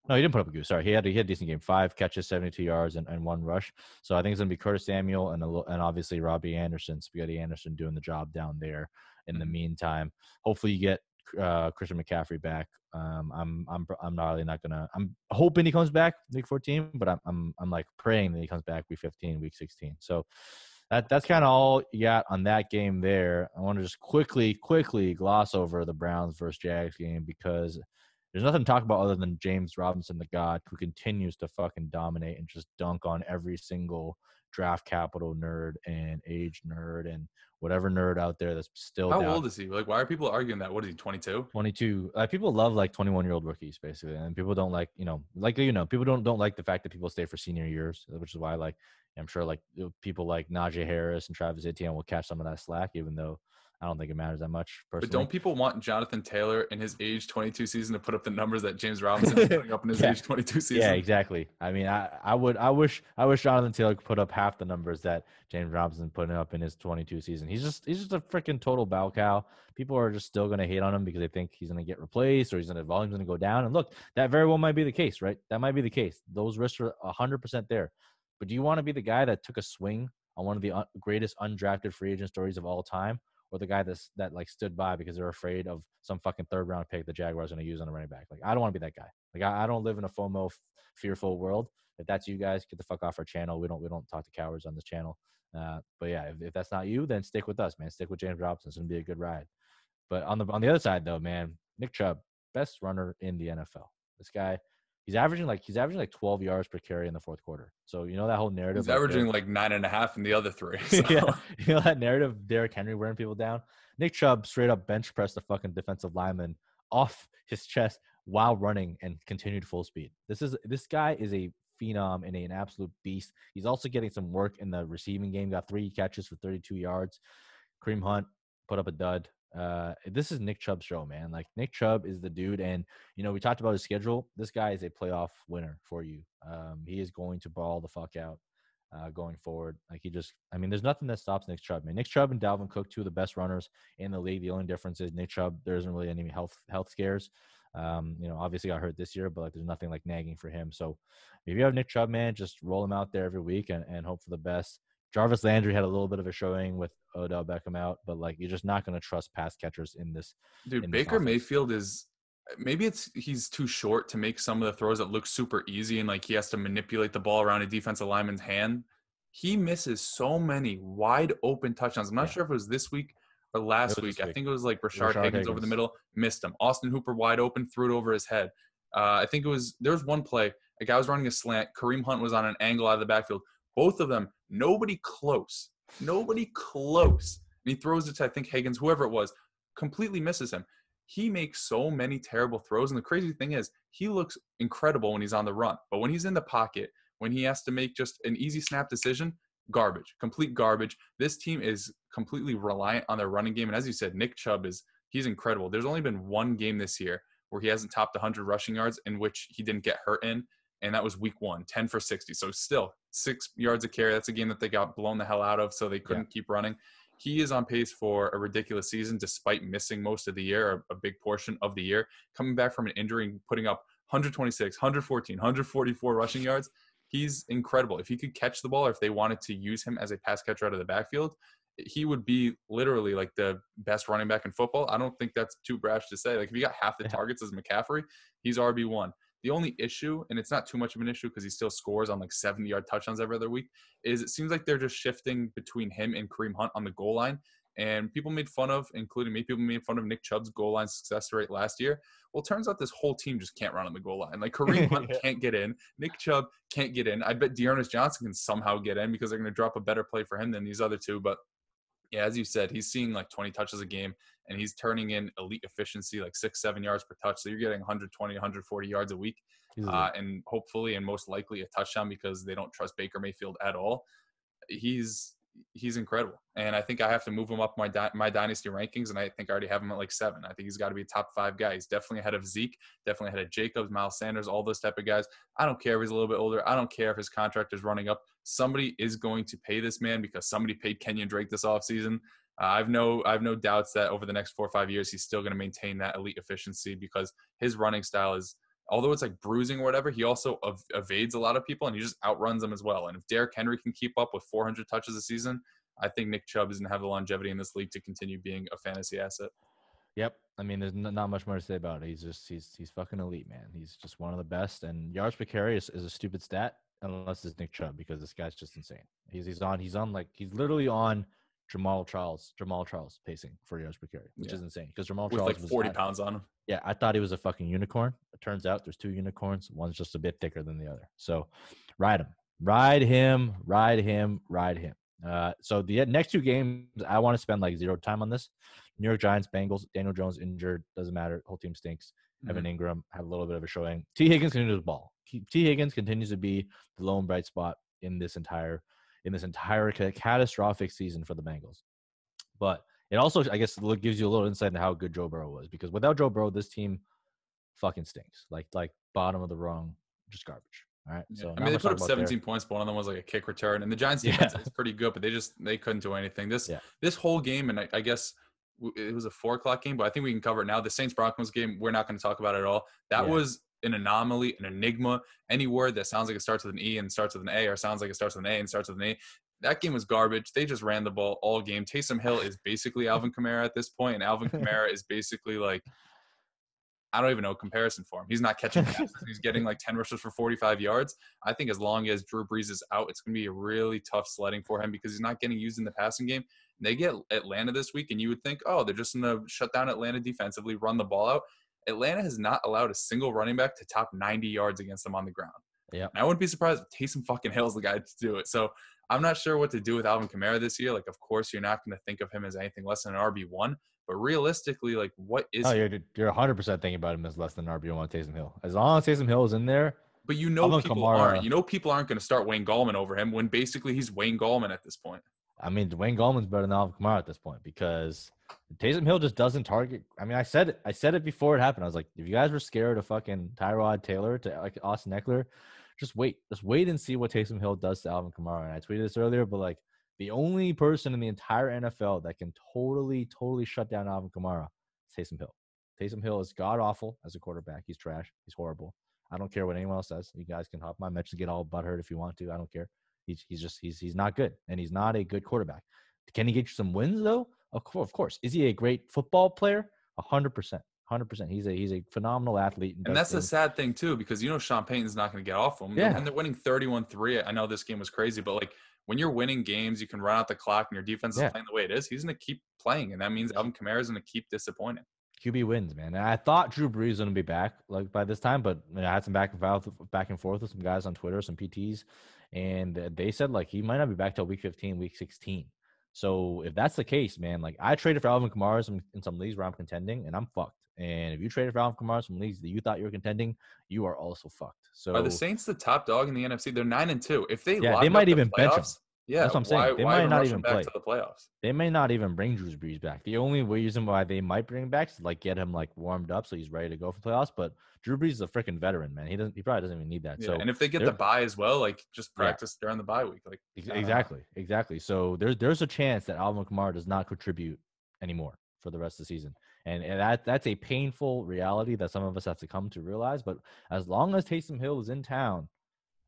no, he didn't put up a goose. Sorry, he had he had a decent game. Five catches, seventy-two yards, and, and one rush. So I think it's gonna be Curtis Samuel and a, and obviously Robbie Anderson, Spaghetti Anderson, doing the job down there in the meantime. Hopefully, you get uh, Christian McCaffrey back. Um, I'm I'm I'm not really not gonna. I'm hoping he comes back week 14, but I'm I'm I'm like praying that he comes back week 15, week 16. So that that's kind of all you got on that game there. I want to just quickly quickly gloss over the Browns versus Jags game because there's nothing to talk about other than James Robinson, the God, who continues to fucking dominate and just dunk on every single draft capital nerd and age nerd and whatever nerd out there that's still. How down. old is he? Like, why are people arguing that? What is he? Twenty two. Twenty two. Like, people love like twenty one year old rookies basically, and people don't like you know like you know people don't don't like the fact that people stay for senior years, which is why like I'm sure like people like Najee Harris and Travis Etienne will catch some of that slack, even though I don't think it matters that much. Personally. But don't people want Jonathan Taylor in his age 22 season to put up the numbers that James Robinson is putting up in his yeah. age 22 season? Yeah, exactly. I mean, I, I would, I wish, I wish Jonathan Taylor could put up half the numbers that James Robinson putting up in his 22 season. He's just, he's just a freaking total bow cow. People are just still going to hate on him because they think he's going to get replaced or he's going to volume's going to go down. And look, that very well might be the case, right? That might be the case. Those risks are 100% there. But do you want to be the guy that took a swing on one of the greatest undrafted free agent stories of all time? or the guy that's that like stood by because they're afraid of some fucking third round pick the Jaguars going to use on a running back. Like I don't want to be that guy. Like I, I don't live in a FOMO f- fearful world. If that's you guys, get the fuck off our channel. We don't we don't talk to cowards on this channel. Uh, but yeah, if, if, that's not you, then stick with us, man. Stick with James Robinson. It's gonna be a good ride. But on the on the other side though, man, Nick Chubb, best runner in the NFL. This guy He's averaging like he's averaging like 12 yards per carry in the fourth quarter. So you know that whole narrative. He's averaging like nine and a half in the other three. So. yeah, you know that narrative. Derrick Henry wearing people down. Nick Chubb straight up bench pressed the fucking defensive lineman off his chest while running and continued full speed. This is this guy is a phenom and a, an absolute beast. He's also getting some work in the receiving game. Got three catches for 32 yards. Cream Hunt put up a dud uh, this is Nick Chubb's show, man. Like Nick Chubb is the dude, and you know we talked about his schedule. This guy is a playoff winner for you. Um, he is going to ball the fuck out uh, going forward. Like he just, I mean, there's nothing that stops Nick Chubb. Man, Nick Chubb and Dalvin Cook, two of the best runners in the league. The only difference is Nick Chubb. There isn't really any health health scares. Um, you know, obviously got hurt this year, but like there's nothing like nagging for him. So if you have Nick Chubb, man, just roll him out there every week and, and hope for the best. Jarvis Landry had a little bit of a showing with Odell Beckham out, but like you're just not going to trust pass catchers in this. Dude, in Baker this Mayfield is maybe it's he's too short to make some of the throws that look super easy and like he has to manipulate the ball around a defensive lineman's hand. He misses so many wide open touchdowns. I'm not yeah. sure if it was this week or last week. week. I think it was like Rashard, Higgins, Higgins, over the middle, missed him. Austin Hooper wide open, threw it over his head. Uh, I think it was there was one play. A guy was running a slant. Kareem Hunt was on an angle out of the backfield. Both of them Nobody close. Nobody close. And he throws it to, I think, Higgins, whoever it was, completely misses him. He makes so many terrible throws. And the crazy thing is, he looks incredible when he's on the run. But when he's in the pocket, when he has to make just an easy snap decision, garbage, complete garbage. This team is completely reliant on their running game. And as you said, Nick Chubb is he's incredible. There's only been one game this year where he hasn't topped 100 rushing yards in which he didn't get hurt in and that was week one 10 for 60 so still six yards of carry that's a game that they got blown the hell out of so they couldn't yeah. keep running he is on pace for a ridiculous season despite missing most of the year a big portion of the year coming back from an injury putting up 126 114 144 rushing yards he's incredible if he could catch the ball or if they wanted to use him as a pass catcher out of the backfield he would be literally like the best running back in football. I don't think that's too brash to say. Like if you got half the targets as McCaffrey, he's RB one. The only issue, and it's not too much of an issue because he still scores on like 70 yard touchdowns every other week, is it seems like they're just shifting between him and Kareem Hunt on the goal line. And people made fun of, including me, people made fun of Nick Chubb's goal line success rate last year. Well, turns out this whole team just can't run on the goal line. Like Kareem Hunt yeah. can't get in, Nick Chubb can't get in. I bet Dearness Johnson can somehow get in because they're going to drop a better play for him than these other two. But as you said, he's seeing like 20 touches a game and he's turning in elite efficiency, like six, seven yards per touch. So you're getting 120, 140 yards a week. Uh, and hopefully and most likely a touchdown because they don't trust Baker Mayfield at all. He's he's incredible. And I think I have to move him up my di- my dynasty rankings. And I think I already have him at like seven. I think he's got to be top five guy. He's definitely ahead of Zeke, definitely ahead of Jacobs, Miles Sanders, all those type of guys. I don't care if he's a little bit older. I don't care if his contract is running up. Somebody is going to pay this man because somebody paid Kenyon Drake this offseason. Uh, I've no I've no doubts that over the next four or five years he's still going to maintain that elite efficiency because his running style is although it's like bruising or whatever, he also ev- evades a lot of people and he just outruns them as well. And if Derrick Henry can keep up with 400 touches a season, I think Nick Chubb is going to have the longevity in this league to continue being a fantasy asset. Yep. I mean, there's n- not much more to say about it. He's just he's he's fucking elite, man. He's just one of the best. And yards per carry is, is a stupid stat unless it's Nick Chubb because this guy's just insane. He's he's on he's on like he's literally on Jamal Charles, Jamal Charles pacing for yards per carry, which yeah. is insane because Jamal With Charles like was 40 pounds on him. Yeah, I thought he was a fucking unicorn. It turns out there's two unicorns. One's just a bit thicker than the other. So ride him, ride him, ride him, ride him. Uh, so the next two games, I want to spend like zero time on this. New York Giants, Bengals, Daniel Jones injured, doesn't matter. Whole team stinks. Mm-hmm. Evan Ingram had a little bit of a showing. T. Higgins continues to ball. T. Higgins continues to be the lone bright spot in this entire in this entire catastrophic season for the Bengals. But it also, I guess, gives you a little insight into how good Joe Burrow was because without Joe Burrow, this team fucking stinks. Like like bottom of the rung, just garbage. All right. Yeah. So I mean, they put up 17 there. points, but one of them was like a kick return, and the Giants defense yeah. is pretty good, but they just they couldn't do anything. This yeah. this whole game, and I, I guess it was a four o'clock game, but I think we can cover it now. The Saints Broncos game, we're not going to talk about it at all. That yeah. was an anomaly, an enigma, any word that sounds like it starts with an E and starts with an A, or sounds like it starts with an A and starts with an A. That game was garbage. They just ran the ball all game. Taysom Hill is basically Alvin Kamara at this point, and Alvin Kamara is basically like I don't even know a comparison for him. He's not catching passes. He's getting like 10 rushes for 45 yards. I think as long as Drew Brees is out, it's going to be a really tough sledding for him because he's not getting used in the passing game. They get Atlanta this week, and you would think, oh, they're just going to shut down Atlanta defensively, run the ball out. Atlanta has not allowed a single running back to top 90 yards against them on the ground. Yeah. I wouldn't be surprised if Taysom fucking is the guy to do it. So I'm not sure what to do with Alvin Kamara this year. Like, of course, you're not going to think of him as anything less than an RB1, but realistically, like, what is. Oh, you're, you're 100% thinking about him as less than RB1 Taysom Hill. As long as Taysom Hill is in there, but you know people Kamara. aren't. You know people aren't going to start Wayne Gallman over him when basically he's Wayne Gallman at this point. I mean, Wayne Gallman's better than Alvin Kamara at this point because Taysom Hill just doesn't target. I mean, I said it, I said it before it happened. I was like, if you guys were scared of fucking Tyrod Taylor to like Austin Eckler, just wait, just wait and see what Taysom Hill does to Alvin Kamara. And I tweeted this earlier, but like the only person in the entire NFL that can totally, totally shut down Alvin Kamara is Taysom Hill. Taysom Hill is god awful as a quarterback. He's trash. He's horrible. I don't care what anyone else says. You guys can hop my match to get all butthurt if you want to. I don't care. He's, he's just he's he's not good, and he's not a good quarterback. Can he get you some wins though? Of course, Is he a great football player? hundred percent, hundred percent. He's a he's a phenomenal athlete. And, and that's the sad thing too, because you know Sean Payton's not going to get off him. Yeah. and they're winning thirty-one three. I know this game was crazy, but like when you're winning games, you can run out the clock, and your defense is yeah. playing the way it is. He's going to keep playing, and that means Alvin Kamara is going to keep disappointing. QB wins, man. And I thought Drew Brees was going to be back like by this time, but I, I had some back and forth, back and forth with some guys on Twitter, some PTs, and uh, they said like he might not be back till week 15, week 16. So if that's the case, man, like I traded for Alvin Kamara in some leagues where I'm contending, and I'm fucked. And if you traded for Alvin Kamara in leagues that you thought you were contending, you are also fucked. So are the Saints the top dog in the NFC? They're nine and two. If they yeah, they might even playoffs, bench him. Yeah, that's what I'm saying. Why, they why might not even play to the playoffs. They may not even bring Drew Brees back. The only reason why they might bring him back is like get him like warmed up so he's ready to go for playoffs. But Drew Brees is a freaking veteran, man. He doesn't. He probably doesn't even need that. Yeah, so and if they get the buy as well, like just practice yeah. during the bye week. Like exactly, exactly. So there's there's a chance that Alvin Kamara does not contribute anymore for the rest of the season, and, and that that's a painful reality that some of us have to come to realize. But as long as Taysom Hill is in town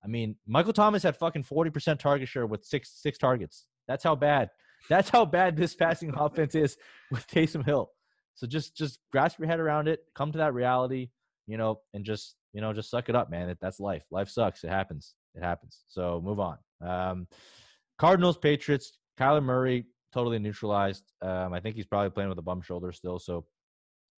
I mean, Michael Thomas had fucking 40% target share with six six targets. That's how bad. That's how bad this passing offense is with Taysom Hill. So just just grasp your head around it, come to that reality, you know, and just you know just suck it up, man. It, that's life. Life sucks. It happens. It happens. So move on. Um, Cardinals, Patriots, Kyler Murray totally neutralized. Um, I think he's probably playing with a bum shoulder still, so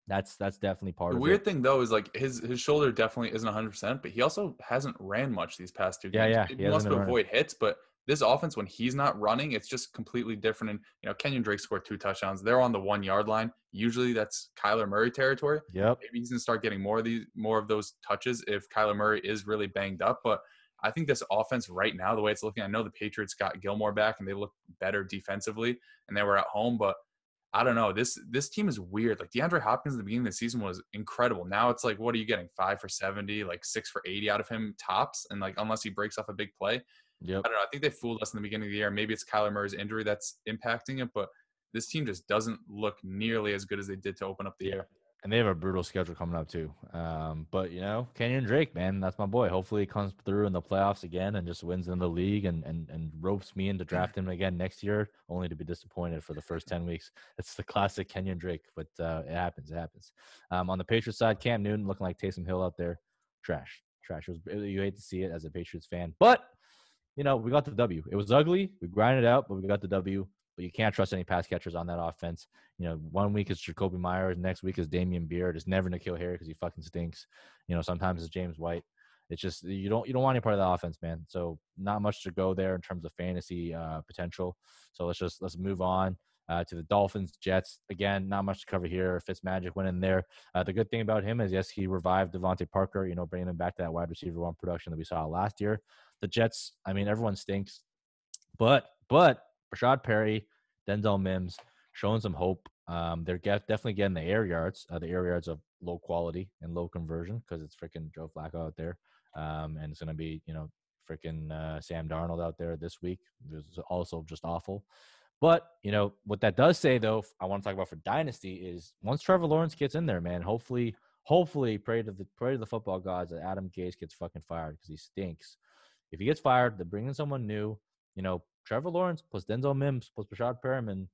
that's that's definitely part the of weird it. thing though is like his his shoulder definitely isn't 100, percent but he also hasn't ran much these past two games. Yeah, yeah. He, he wants to avoid hits, but this offense when he's not running, it's just completely different. And you know, Kenyon Drake scored two touchdowns. They're on the one yard line. Usually that's Kyler Murray territory. Yep. Maybe he's gonna start getting more of these more of those touches if Kyler Murray is really banged up, but. I think this offense right now, the way it's looking, I know the Patriots got Gilmore back and they look better defensively, and they were at home. But I don't know. This this team is weird. Like DeAndre Hopkins the beginning of the season was incredible. Now it's like, what are you getting? Five for seventy, like six for eighty out of him tops, and like unless he breaks off a big play. yeah. I don't know. I think they fooled us in the beginning of the year. Maybe it's Kyler Murray's injury that's impacting it, but this team just doesn't look nearly as good as they did to open up the year and they have a brutal schedule coming up too. Um, but you know, Kenyon Drake, man, that's my boy. Hopefully, he comes through in the playoffs again and just wins in the league and and and ropes me into draft him again next year, only to be disappointed for the first ten weeks. It's the classic Kenyon Drake, but uh, it happens. It happens. Um, on the Patriots side, Cam Newton looking like Taysom Hill out there, trash, trash. Was, you hate to see it as a Patriots fan, but you know, we got the W. It was ugly. We grinded out, but we got the W but you can't trust any pass catchers on that offense. You know, one week is Jacoby Myers, next week is Damian Beard. It's never Nikhil Harry because he fucking stinks. You know, sometimes it's James White. It's just you don't you don't want any part of the offense, man. So not much to go there in terms of fantasy uh, potential. So let's just let's move on. Uh, to the Dolphins, Jets. Again, not much to cover here. Fitzmagic went in there. Uh, the good thing about him is, yes, he revived Devontae Parker, you know, bringing him back to that wide receiver one production that we saw last year. The Jets, I mean, everyone stinks. But, but Rashad Perry, Denzel Mims, showing some hope. Um, they're get, definitely getting the air yards, uh, the air yards of low quality and low conversion because it's freaking Joe Flacco out there. Um, and it's going to be, you know, freaking uh, Sam Darnold out there this week. It was also just awful. But, you know, what that does say, though, I want to talk about for Dynasty is once Trevor Lawrence gets in there, man, hopefully, hopefully, pray to the pray to the football gods that Adam Gase gets fucking fired because he stinks. If he gets fired, they are bringing someone new you know, Trevor Lawrence plus Denzel Mims plus Rashad Perriman,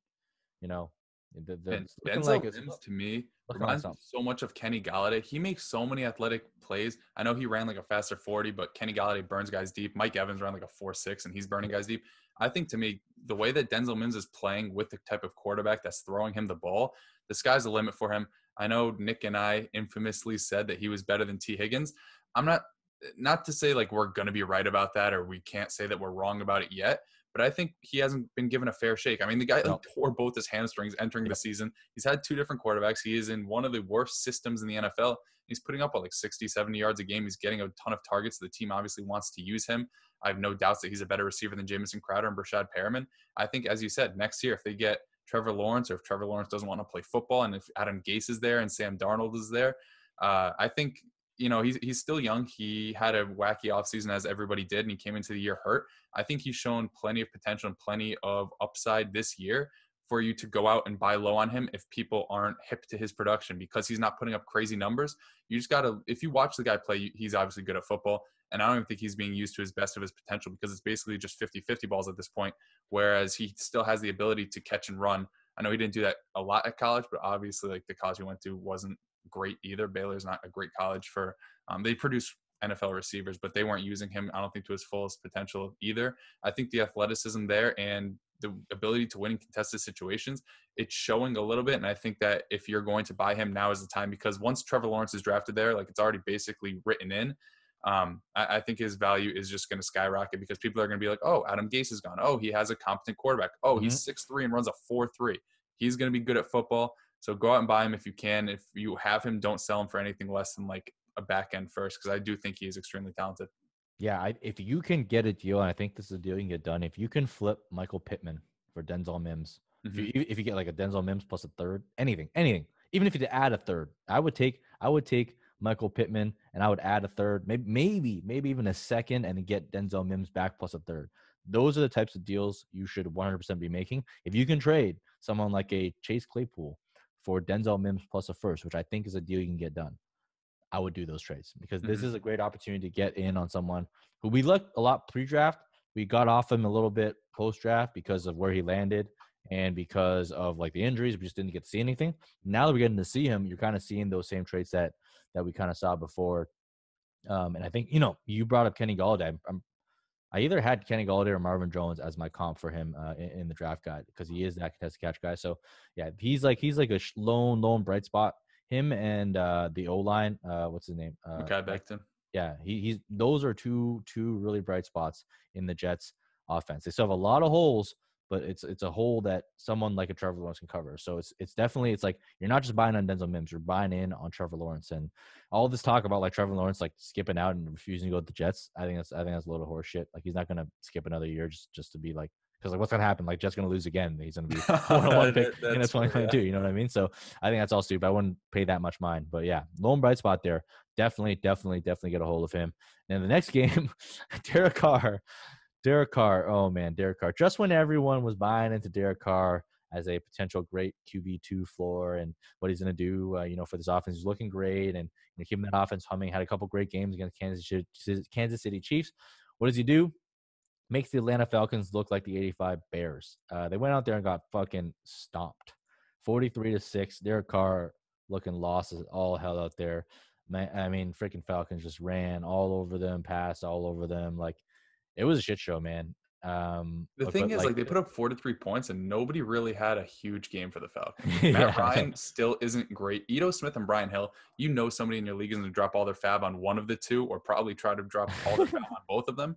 you know, the, the, Denzel like Mims to me reminds like me so much of Kenny Galladay. He makes so many athletic plays. I know he ran like a faster 40, but Kenny Galladay burns guys deep. Mike Evans ran like a 4 6, and he's burning guys deep. I think to me, the way that Denzel Mims is playing with the type of quarterback that's throwing him the ball, the sky's the limit for him. I know Nick and I infamously said that he was better than T. Higgins. I'm not Eh, not to say like we're going to be right about that or we can't say that we're wrong about it yet, but I think he hasn't been given a fair shake. I mean, the guy no. tore both his hamstrings entering the season. He's had two different quarterbacks. He is in one of the worst systems in the NFL. He's putting up like 60, 70 yards a game. He's getting a ton of targets. The team obviously wants to use him. I have no doubts that he's a better receiver than Jamison Crowder and Brashad Perriman. I think, as you said, next year, if they get Trevor Lawrence or if Trevor Lawrence doesn't want to play football and if Adam Gase is there and Sam Darnold is there, uh, I think you know, he's, he's still young. He had a wacky offseason, as everybody did, and he came into the year hurt. I think he's shown plenty of potential and plenty of upside this year for you to go out and buy low on him if people aren't hip to his production because he's not putting up crazy numbers. You just got to, if you watch the guy play, he's obviously good at football. And I don't even think he's being used to his best of his potential because it's basically just 50 50 balls at this point, whereas he still has the ability to catch and run. I know he didn't do that a lot at college, but obviously, like the college he went to wasn't great either. Baylor's not a great college for. Um, they produce NFL receivers, but they weren't using him. I don't think to his fullest potential either. I think the athleticism there and the ability to win in contested situations, it's showing a little bit. And I think that if you're going to buy him, now is the time because once Trevor Lawrence is drafted there, like it's already basically written in. Um, I, I, think his value is just going to skyrocket because people are going to be like, oh, Adam Gase is gone. Oh, he has a competent quarterback. Oh, mm-hmm. he's six three and runs a four three. He's going to be good at football. So go out and buy him if you can. If you have him, don't sell him for anything less than like a back end first, because I do think he is extremely talented. Yeah, I, if you can get a deal, and I think this is a deal you can get done. If you can flip Michael Pittman for Denzel Mims, mm-hmm. if, you, if you get like a Denzel Mims plus a third, anything, anything, even if you add a third, I would take I would take Michael Pittman and I would add a third, maybe maybe maybe even a second, and get Denzel Mims back plus a third. Those are the types of deals you should 100% be making. If you can trade someone like a Chase Claypool, for Denzel Mims plus a first, which I think is a deal you can get done, I would do those trades because mm-hmm. this is a great opportunity to get in on someone who we looked a lot pre draft. We got off him a little bit post draft because of where he landed and because of like the injuries, we just didn't get to see anything. Now that we're getting to see him, you're kind of seeing those same traits that that we kind of saw before. Um, and I think you know you brought up Kenny Galladay. I'm, I'm I either had Kenny Galladay or Marvin Jones as my comp for him uh, in, in, the draft guide because he is that contested catch guy. So yeah, he's like he's like a lone lone bright spot. Him and uh, the O line, uh, what's his name? Uh, Mackay uh, Becton. Yeah, he, he's those are two two really bright spots in the Jets offense. They still have a lot of holes, but it's it's a hole that someone like a Trevor Lawrence can cover. So it's it's definitely it's like you're not just buying on Denzel Mims, you're buying in on Trevor Lawrence. And all this talk about like Trevor Lawrence like skipping out and refusing to go to the Jets, I think that's I think that's a load of horseshit. Like he's not gonna skip another year just just to be like because like what's gonna happen? Like Jets gonna lose again. He's gonna be one one pick in twenty twenty two. You know what I mean? So I think that's all stupid. I wouldn't pay that much mind. But yeah, lone bright spot there. Definitely, definitely, definitely get a hold of him. And the next game, Derek Carr Derek Carr. Oh man, Derek Carr. Just when everyone was buying into Derek Carr as a potential great QB two floor and what he's going to do, uh, you know, for this offense, he's looking great and you know, keeping that offense humming. Had a couple great games against Kansas City, Kansas City Chiefs. What does he do? Makes the Atlanta Falcons look like the '85 Bears. Uh, they went out there and got fucking stomped, 43 to six. Derek Carr looking lost as all hell out there. I mean, freaking Falcons just ran all over them, passed all over them. Like it was a shit show, man. Um, the thing is, like, like, they put up four to three points, and nobody really had a huge game for the Falcons. Matt yeah. Ryan still isn't great. Edo Smith and Brian Hill, you know, somebody in your league is going to drop all their fab on one of the two, or probably try to drop all their fab on both of them.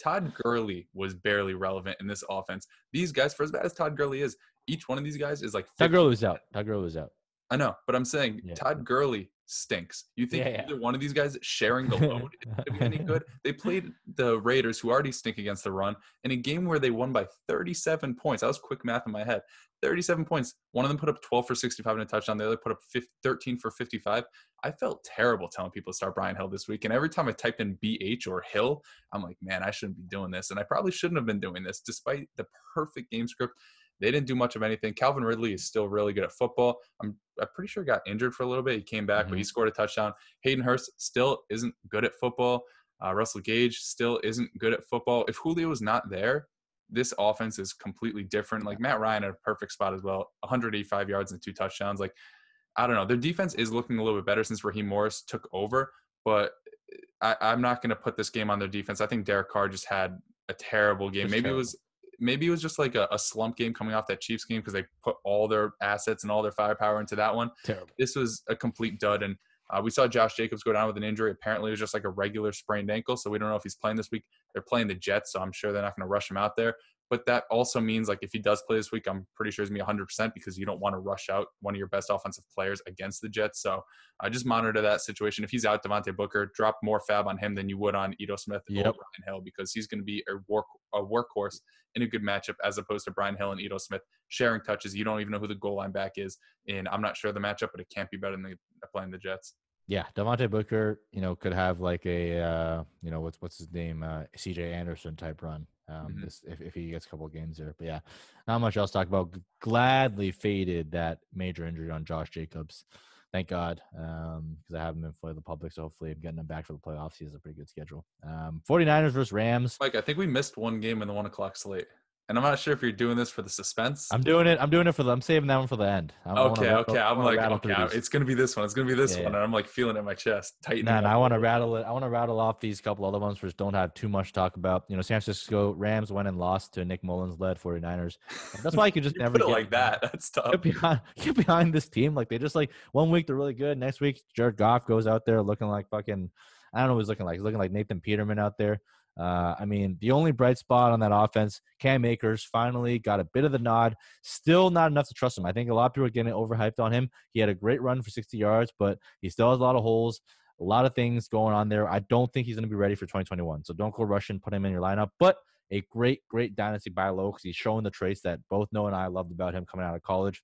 Todd Gurley was barely relevant in this offense. These guys, for as bad as Todd Gurley is, each one of these guys is like. 50. Todd Gurley was out. Todd Gurley was out. I know, but I'm saying yeah. Todd Gurley stinks. You think yeah, yeah. either one of these guys sharing the load is be any good? They played the Raiders, who already stink against the run, in a game where they won by 37 points. That was quick math in my head. 37 points. One of them put up 12 for 65 and a touchdown. The other put up 15, 13 for 55. I felt terrible telling people to start Brian Hill this week. And every time I typed in BH or Hill, I'm like, man, I shouldn't be doing this. And I probably shouldn't have been doing this despite the perfect game script they didn't do much of anything. Calvin Ridley is still really good at football. I'm I'm pretty sure he got injured for a little bit. He came back, mm-hmm. but he mm-hmm. scored a touchdown. Hayden Hurst still isn't good at football. Uh, Russell Gage still isn't good at football. If Julio is not there, this offense is completely different. Like Matt Ryan at a perfect spot as well, 185 yards and two touchdowns. Like I don't know, their defense is looking a little bit better since Raheem Morris took over, but I, am not going to put this game on their defense. I think Derek Carr just had a terrible game. Maybe terrible. it was maybe it was just like a, a slump game coming off that Chiefs game because they put all their assets and all their firepower into that one. Terrible. This was a complete dud. And uh, we saw Josh Jacobs go down with an injury. Apparently, it was just like a regular sprained ankle. So we don't know if he's playing this week. They're playing the Jets, so I'm sure they're not going to rush him out there. But that also means like if he does play this week, I'm pretty sure he's gonna be 100% because you don't want to rush out one of your best offensive players against the Jets. So I uh, just monitor that situation. If he's out, Devonte Booker, drop more fab on him than you would on Edo Smith yep. or Brian Hill because he's gonna be a work a workhorse in a good matchup as opposed to Brian Hill and Edo Smith sharing touches. You don't even know who the goal line back is, and I'm not sure the matchup, but it can't be better than the, playing the Jets. Yeah, Devontae Booker, you know, could have like a uh, you know what's what's his name, uh, C.J. Anderson type run um, mm-hmm. this if, if, he gets a couple games there. But yeah, not much else to talk about. Gladly faded that major injury on Josh Jacobs. Thank God, because um, I haven't been for the public. So hopefully, I'm getting him back for the playoffs. He has a pretty good schedule. Um, 49ers versus Rams. Mike, I think we missed one game in the one o'clock slate and I'm not sure if you're doing this for the suspense. I'm doing it. I'm doing it for the. I'm saving that one for the end. I okay, okay. I'm like, okay, I, it's gonna be this one. It's gonna be this yeah, one. Yeah. And I'm like feeling it in my chest, tightening. Man, I want to rattle it. I want to rattle off these couple other ones, which don't have too much talk about. You know, San Francisco Rams went and lost to Nick Mullins led 49ers. That's why I could just never put it like that. That's tough. Get behind, get behind this team. Like they just like one week they're really good. Next week, Jared Goff goes out there looking like fucking. I don't know what he's looking like. He's looking like Nathan Peterman out there. Uh, I mean, the only bright spot on that offense, Cam Akers finally got a bit of the nod. Still not enough to trust him. I think a lot of people are getting overhyped on him. He had a great run for 60 yards, but he still has a lot of holes, a lot of things going on there. I don't think he's going to be ready for 2021. So don't go rushing, put him in your lineup. But a great, great dynasty by low because he's showing the traits that both Noah and I loved about him coming out of college.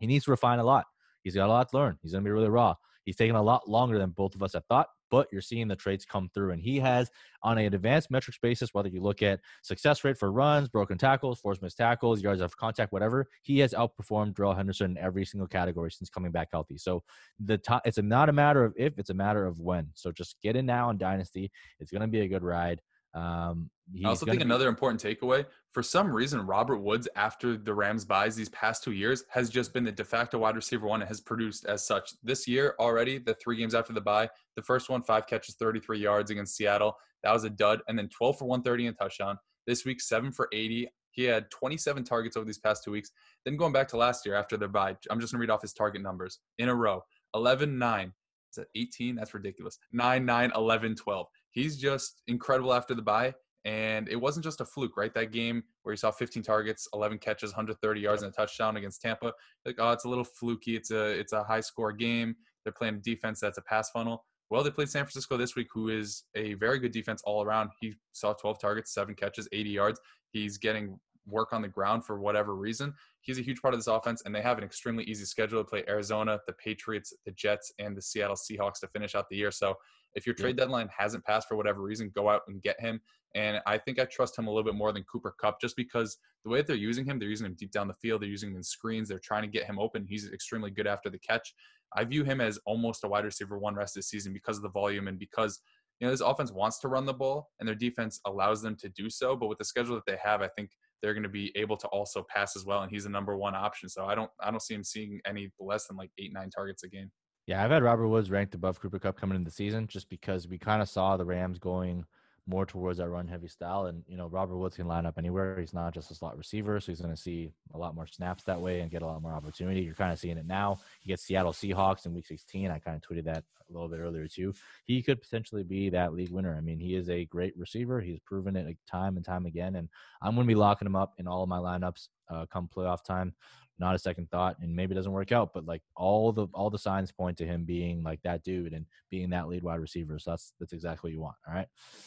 He needs to refine a lot. He's got a lot to learn. He's going to be really raw. He's taken a lot longer than both of us have thought, but you're seeing the traits come through. And he has, on an advanced metrics basis, whether you look at success rate for runs, broken tackles, force missed tackles, yards of contact, whatever, he has outperformed Drell Henderson in every single category since coming back healthy. So the top, it's not a matter of if, it's a matter of when. So just get in now on Dynasty. It's going to be a good ride. Um, I also think be- another important takeaway for some reason, Robert Woods, after the Rams buys these past two years, has just been the de facto wide receiver one and has produced as such. This year already, the three games after the buy, the first one, five catches, 33 yards against Seattle. That was a dud. And then 12 for 130 and touchdown. This week, seven for 80. He had 27 targets over these past two weeks. Then going back to last year after their buy, I'm just going to read off his target numbers in a row 11, 9. Is that 18? That's ridiculous. 9, 9, 11, 12 he's just incredible after the bye. And it wasn't just a fluke, right? That game where he saw 15 targets, 11 catches, 130 yards, and a touchdown against Tampa. Like, oh, it's a little fluky. It's a it's a high score game. They're playing defense that's a pass funnel. Well, they played San Francisco this week, who is a very good defense all around. He saw 12 targets, seven catches, 80 yards. He's getting work on the ground for whatever reason. He's a huge part of this offense, and they have an extremely easy schedule to play Arizona, the Patriots, the Jets, and the Seattle Seahawks to finish out the year. So if your trade yeah. deadline hasn't passed for whatever reason, go out and get him. And I think I trust him a little bit more than Cooper Cup just because the way that they're using him, they're using him deep down the field, they're using him in screens, they're trying to get him open. He's extremely good after the catch. I view him as almost a wide receiver one rest the season because of the volume and because you know this offense wants to run the ball and their defense allows them to do so. But with the schedule that they have, I think they're going to be able to also pass as well, and he's the number one option. So I don't I don't see him seeing any less than like eight nine targets a game. Yeah, I've had Robert Woods ranked above Cooper Cup coming into the season just because we kind of saw the Rams going more towards that run heavy style. And, you know, Robert Woods can line up anywhere. He's not just a slot receiver, so he's going to see a lot more snaps that way and get a lot more opportunity. You're kind of seeing it now. You get Seattle Seahawks in week 16. I kind of tweeted that a little bit earlier, too. He could potentially be that league winner. I mean, he is a great receiver. He's proven it time and time again. And I'm going to be locking him up in all of my lineups uh, come playoff time not a second thought and maybe it doesn't work out but like all the all the signs point to him being like that dude and being that lead wide receiver so that's that's exactly what you want all right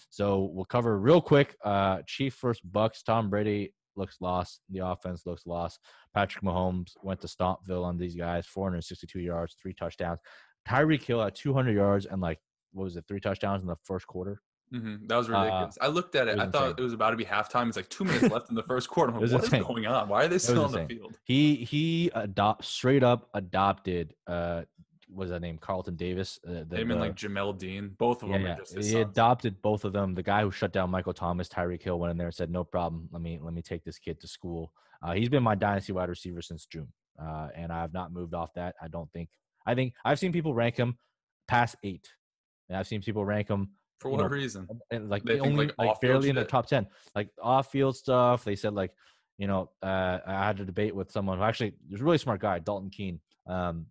so we'll cover real quick uh chief first bucks tom brady looks lost the offense looks lost patrick mahomes went to stompville on these guys 462 yards three touchdowns tyreek hill at 200 yards and like what was it three touchdowns in the first quarter Mm-hmm. That was uh, ridiculous. Uh, I looked at it. it I thought it was about to be halftime. It's like two minutes left in the first quarter. Like, what insane. is going on? Why are they still on the field? He he adopt straight up adopted. Uh, was that name Carlton Davis? Uh, mean like Jamel Dean. Both of yeah, them. Yeah. he sons. adopted both of them. The guy who shut down Michael Thomas, Tyreek Hill went in there and said, "No problem. Let me let me take this kid to school." Uh, he's been my dynasty wide receiver since June, uh, and I have not moved off that. I don't think. I think I've seen people rank him past eight, and I've seen people rank him for what know, reason? And like they, only like, like barely in the top ten. Like off field stuff. They said like, you know, uh, I had a debate with someone who actually was a really smart guy, Dalton Keene. Um,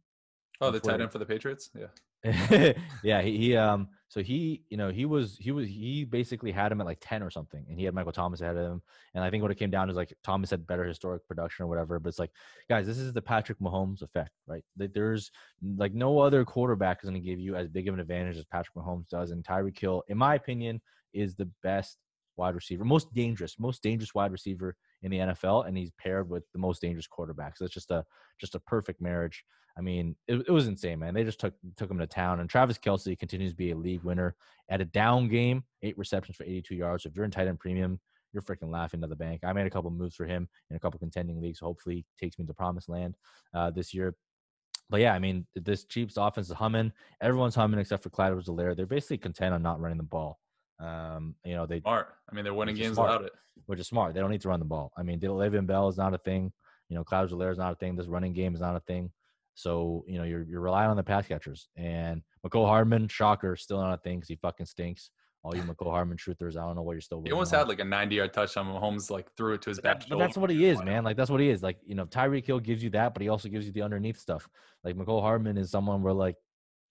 oh, the tight end for the Patriots. Yeah. yeah, he, he um so he, you know, he was he was he basically had him at like ten or something, and he had Michael Thomas ahead of him. And I think what it came down to is like Thomas had better historic production or whatever. But it's like, guys, this is the Patrick Mahomes effect, right? That there's like no other quarterback is going to give you as big of an advantage as Patrick Mahomes does. And Tyreek Hill, in my opinion, is the best wide receiver, most dangerous, most dangerous wide receiver in the NFL, and he's paired with the most dangerous quarterback. So it's just a just a perfect marriage. I mean, it, it was insane, man. They just took took him to town. And Travis Kelsey continues to be a league winner at a down game, eight receptions for 82 yards. If you're in tight end premium, you're freaking laughing to the bank. I made a couple moves for him in a couple contending leagues. hopefully, he takes me to promised land uh, this year. But yeah, I mean, this Chiefs offense is humming. Everyone's humming except for Clyde edwards They're basically content on not running the ball. Um, you know, they smart. I mean, they're winning games smart, without it, which is smart. They don't need to run the ball. I mean, Le'Veon Bell is not a thing. You know, Cloud Jalaire is not a thing. This running game is not a thing. So you know, you're you're relying on the pass catchers and McCole Hardman. Shocker, still not a thing because he fucking stinks. All you McCole Hardman truthers, I don't know what you're still. He almost on. had like a 90 yard touchdown. Mahomes like threw it to his back. but that's what he is, man. Like that's what he is. Like you know, Tyreek Hill gives you that, but he also gives you the underneath stuff. Like McCole Hardman is someone where like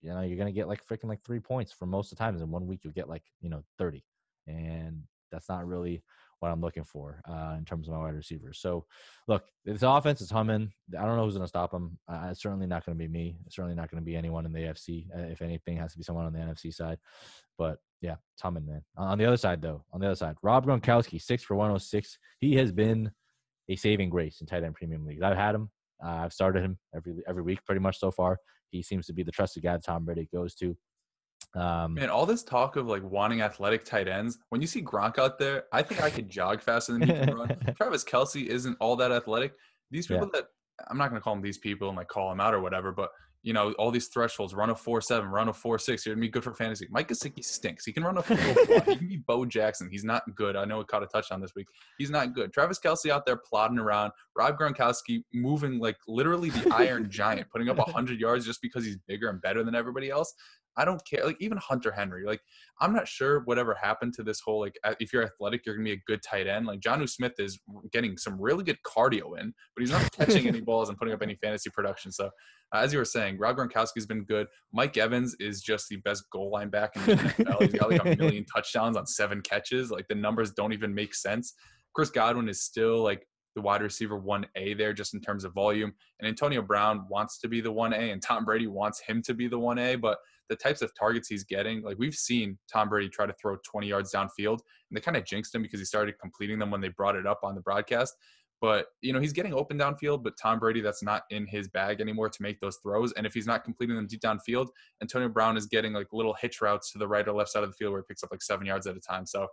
you know, you're gonna get like freaking like three points for most of the times. In one week, you'll get like you know 30, and that's not really what I'm looking for uh, in terms of my wide receivers. So, look, this offense is humming. I don't know who's going to stop them. Uh, it's certainly not going to be me. It's certainly not going to be anyone in the AFC. Uh, if anything, has to be someone on the NFC side. But yeah, it's humming, man. On the other side, though, on the other side, Rob Gronkowski, six for 106. He has been a saving grace in tight end premium leagues. I've had him. Uh, I've started him every every week pretty much so far he seems to be the trusted guy Tom Brady goes to. Um, and all this talk of like wanting athletic tight ends. When you see Gronk out there, I think I could jog faster than he can run. Travis Kelsey isn't all that athletic. These people yeah. that I'm not going to call them these people and like call them out or whatever, but you know, all these thresholds, run a four seven, run a four six. You're gonna be good for fantasy. Mike Gesicki stinks. He can run a four. he can be Bo Jackson. He's not good. I know he caught a touchdown this week. He's not good. Travis Kelsey out there plodding around. Rob Gronkowski moving like literally the iron giant, putting up hundred yards just because he's bigger and better than everybody else. I don't care. Like even Hunter Henry, like I'm not sure whatever happened to this whole like if you're athletic, you're gonna be a good tight end. Like Johnu Smith is getting some really good cardio in, but he's not catching any balls and putting up any fantasy production. So uh, as you were saying, Rob Gronkowski's been good. Mike Evans is just the best goal line back in the NFL. He's got like a million touchdowns on seven catches. Like the numbers don't even make sense. Chris Godwin is still like the wide receiver 1A there just in terms of volume. And Antonio Brown wants to be the 1A, and Tom Brady wants him to be the 1A. But the types of targets he's getting, like we've seen Tom Brady try to throw 20 yards downfield, and they kind of jinxed him because he started completing them when they brought it up on the broadcast. But, you know, he's getting open downfield, but Tom Brady, that's not in his bag anymore to make those throws. And if he's not completing them deep downfield, Antonio Brown is getting like little hitch routes to the right or left side of the field where he picks up like seven yards at a time. So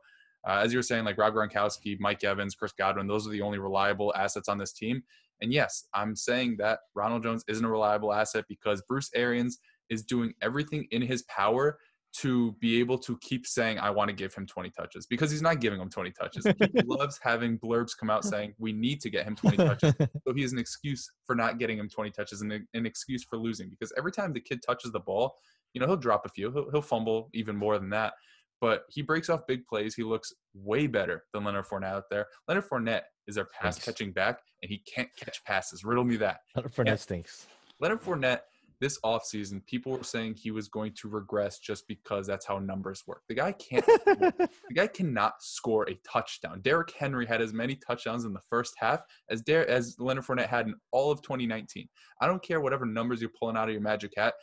uh, as you were saying, like Rob Gronkowski, Mike Evans, Chris Godwin, those are the only reliable assets on this team. And yes, I'm saying that Ronald Jones isn't a reliable asset because Bruce Arians is doing everything in his power to be able to keep saying, I want to give him 20 touches because he's not giving him 20 touches. He loves having blurbs come out saying, We need to get him 20 touches. So he has an excuse for not getting him 20 touches and an excuse for losing because every time the kid touches the ball, you know, he'll drop a few, he'll, he'll fumble even more than that but he breaks off big plays. He looks way better than Leonard Fournette out there. Leonard Fournette is our pass catching back, and he can't catch passes. Riddle me that. Leonard Fournette and stinks. Leonard Fournette, this offseason, people were saying he was going to regress just because that's how numbers work. The guy can't. the guy cannot score a touchdown. Derrick Henry had as many touchdowns in the first half as Der- as Leonard Fournette had in all of 2019. I don't care whatever numbers you're pulling out of your magic hat.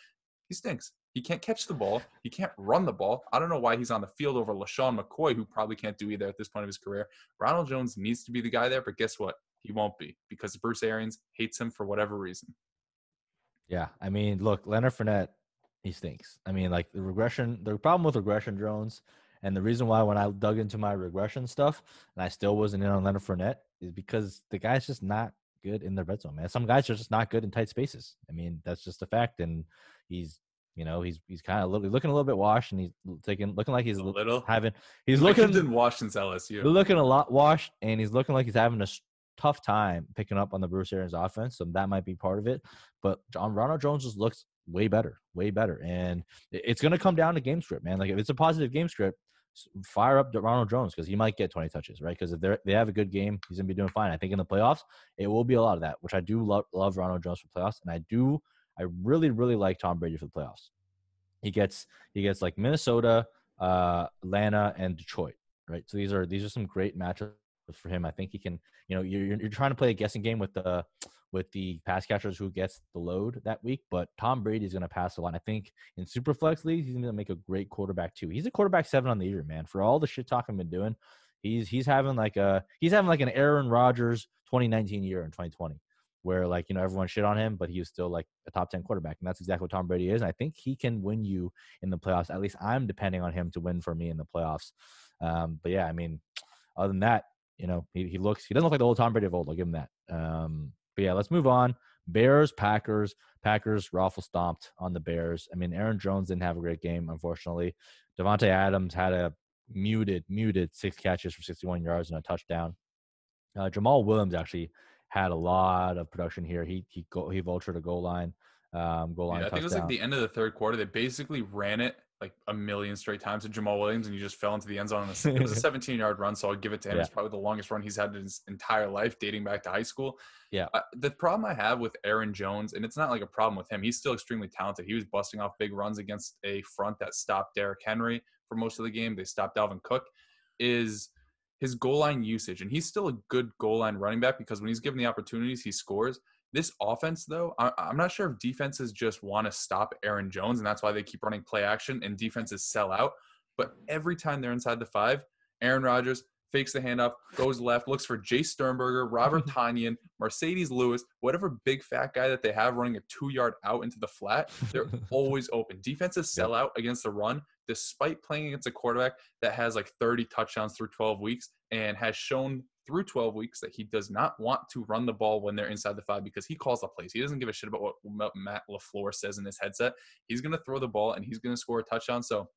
He stinks. He can't catch the ball. He can't run the ball. I don't know why he's on the field over LaShawn McCoy, who probably can't do either at this point of his career. Ronald Jones needs to be the guy there, but guess what? He won't be because Bruce Arians hates him for whatever reason. Yeah. I mean, look, Leonard Fournette, he stinks. I mean, like the regression, the problem with regression drones, and the reason why when I dug into my regression stuff and I still wasn't in on Leonard Fournette is because the guy's just not good in their red zone, man. Some guys are just not good in tight spaces. I mean, that's just a fact. And he's you know, he's he's kind of looking, looking a little bit washed, and he's taking looking like he's a little having he's like looking didn't LSU. Looking a lot washed, and he's looking like he's having a tough time picking up on the Bruce Arians offense. So that might be part of it. But John Ronald Jones just looks way better, way better, and it's going to come down to game script, man. Like if it's a positive game script, fire up Ronald Jones because he might get 20 touches, right? Because if they they have a good game, he's gonna be doing fine. I think in the playoffs, it will be a lot of that, which I do love. Love Ronald Jones for playoffs, and I do I really, really like Tom Brady for the playoffs. He gets he gets like Minnesota, uh, Atlanta, and Detroit. Right. So these are these are some great matchups for him. I think he can. You know, you're you're trying to play a guessing game with the with the pass catchers who gets the load that week, but Tom Brady is going to pass a lot. I think in superflex leagues, he's going to make a great quarterback too. He's a quarterback seven on the year, man. For all the shit talk I've been doing, he's he's having like a he's having like an Aaron Rodgers 2019 year in 2020 where like you know everyone shit on him, but he was still like a top ten quarterback, and that's exactly what Tom Brady is. And I think he can win you in the playoffs. At least I'm depending on him to win for me in the playoffs. Um, but yeah, I mean, other than that, you know, he, he looks he doesn't look like the old Tom Brady of old. I'll give him that. Um, but yeah, let's move on. Bears, Packers, Packers raffle stomped on the Bears. I mean, Aaron Jones didn't have a great game, unfortunately. Devontae Adams had a muted, muted six catches for 61 yards and a touchdown. Uh, Jamal Williams actually had a lot of production here. He he go, he vultured a goal line, um, goal line. Yeah, I think it was like the end of the third quarter. They basically ran it like a million straight times to Jamal Williams, and he just fell into the end zone. it was a 17 yard run, so I'll give it to him. Yeah. It's probably the longest run he's had in his entire life, dating back to high school. Yeah. Uh, the problem I have with Aaron Jones, and it's not like a problem with him. He's still extremely talented. He was busting off big runs against a front that stopped Derrick Henry for most of the game. They stopped Alvin Cook. Is his goal line usage, and he's still a good goal line running back because when he's given the opportunities, he scores. This offense, though, I, am not sure if defenses just want to stop Aaron Jones, and that's why they keep running play action and defenses sell out. But every time they're inside the five, Aaron Rodgers fakes the handoff, goes left, looks for Jay Sternberger, Robert Tanyan, Mercedes Lewis, whatever big fat guy that they have running a two yard out into the flat. They're always open. Defenses sell out against the run, despite playing against a quarterback that has like 30 touchdowns through 12 weeks and has shown through 12 weeks that he does not want to run the ball when they're inside the five because he calls the plays. He doesn't give a shit about what Matt LaFleur says in his headset. He's going to throw the ball and he's going to score a touchdown. So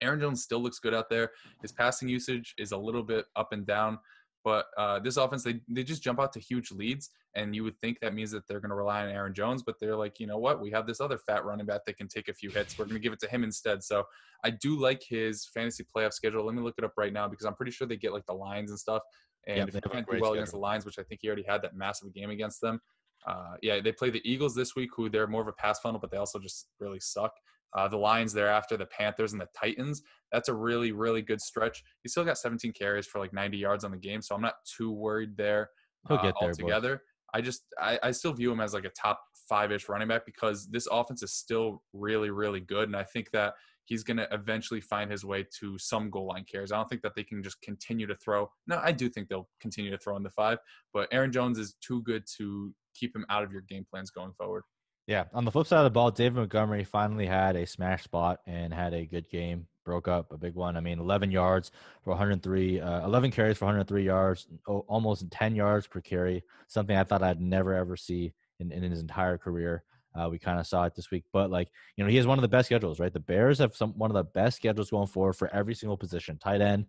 Aaron Jones still looks good out there. His passing usage is a little bit up and down, but uh, this offense, they, they just jump out to huge leads. And you would think that means that they're going to rely on Aaron Jones, but they're like, you know what? We have this other fat running back that can take a few hits. We're going to give it to him instead. So I do like his fantasy playoff schedule. Let me look it up right now because I'm pretty sure they get like the lines and stuff. And yeah, if they can't do well schedule. against the Lions, which I think he already had that massive game against them, uh, yeah, they play the Eagles this week, who they're more of a pass funnel, but they also just really suck. Uh, the Lions thereafter, the Panthers and the Titans. That's a really, really good stretch. He still got 17 carries for like 90 yards on the game, so I'm not too worried there. He'll uh, get there altogether. I just I, I still view him as like a top five ish running back because this offense is still really, really good. And I think that he's going to eventually find his way to some goal line carries. I don't think that they can just continue to throw. No, I do think they'll continue to throw in the five, but Aaron Jones is too good to keep him out of your game plans going forward. Yeah. On the flip side of the ball, David Montgomery finally had a smash spot and had a good game. Broke up a big one. I mean, 11 yards for 103, uh, 11 carries for 103 yards, almost 10 yards per carry. Something I thought I'd never ever see in, in his entire career. Uh, we kind of saw it this week, but like you know, he has one of the best schedules, right? The Bears have some one of the best schedules going forward for every single position: tight end,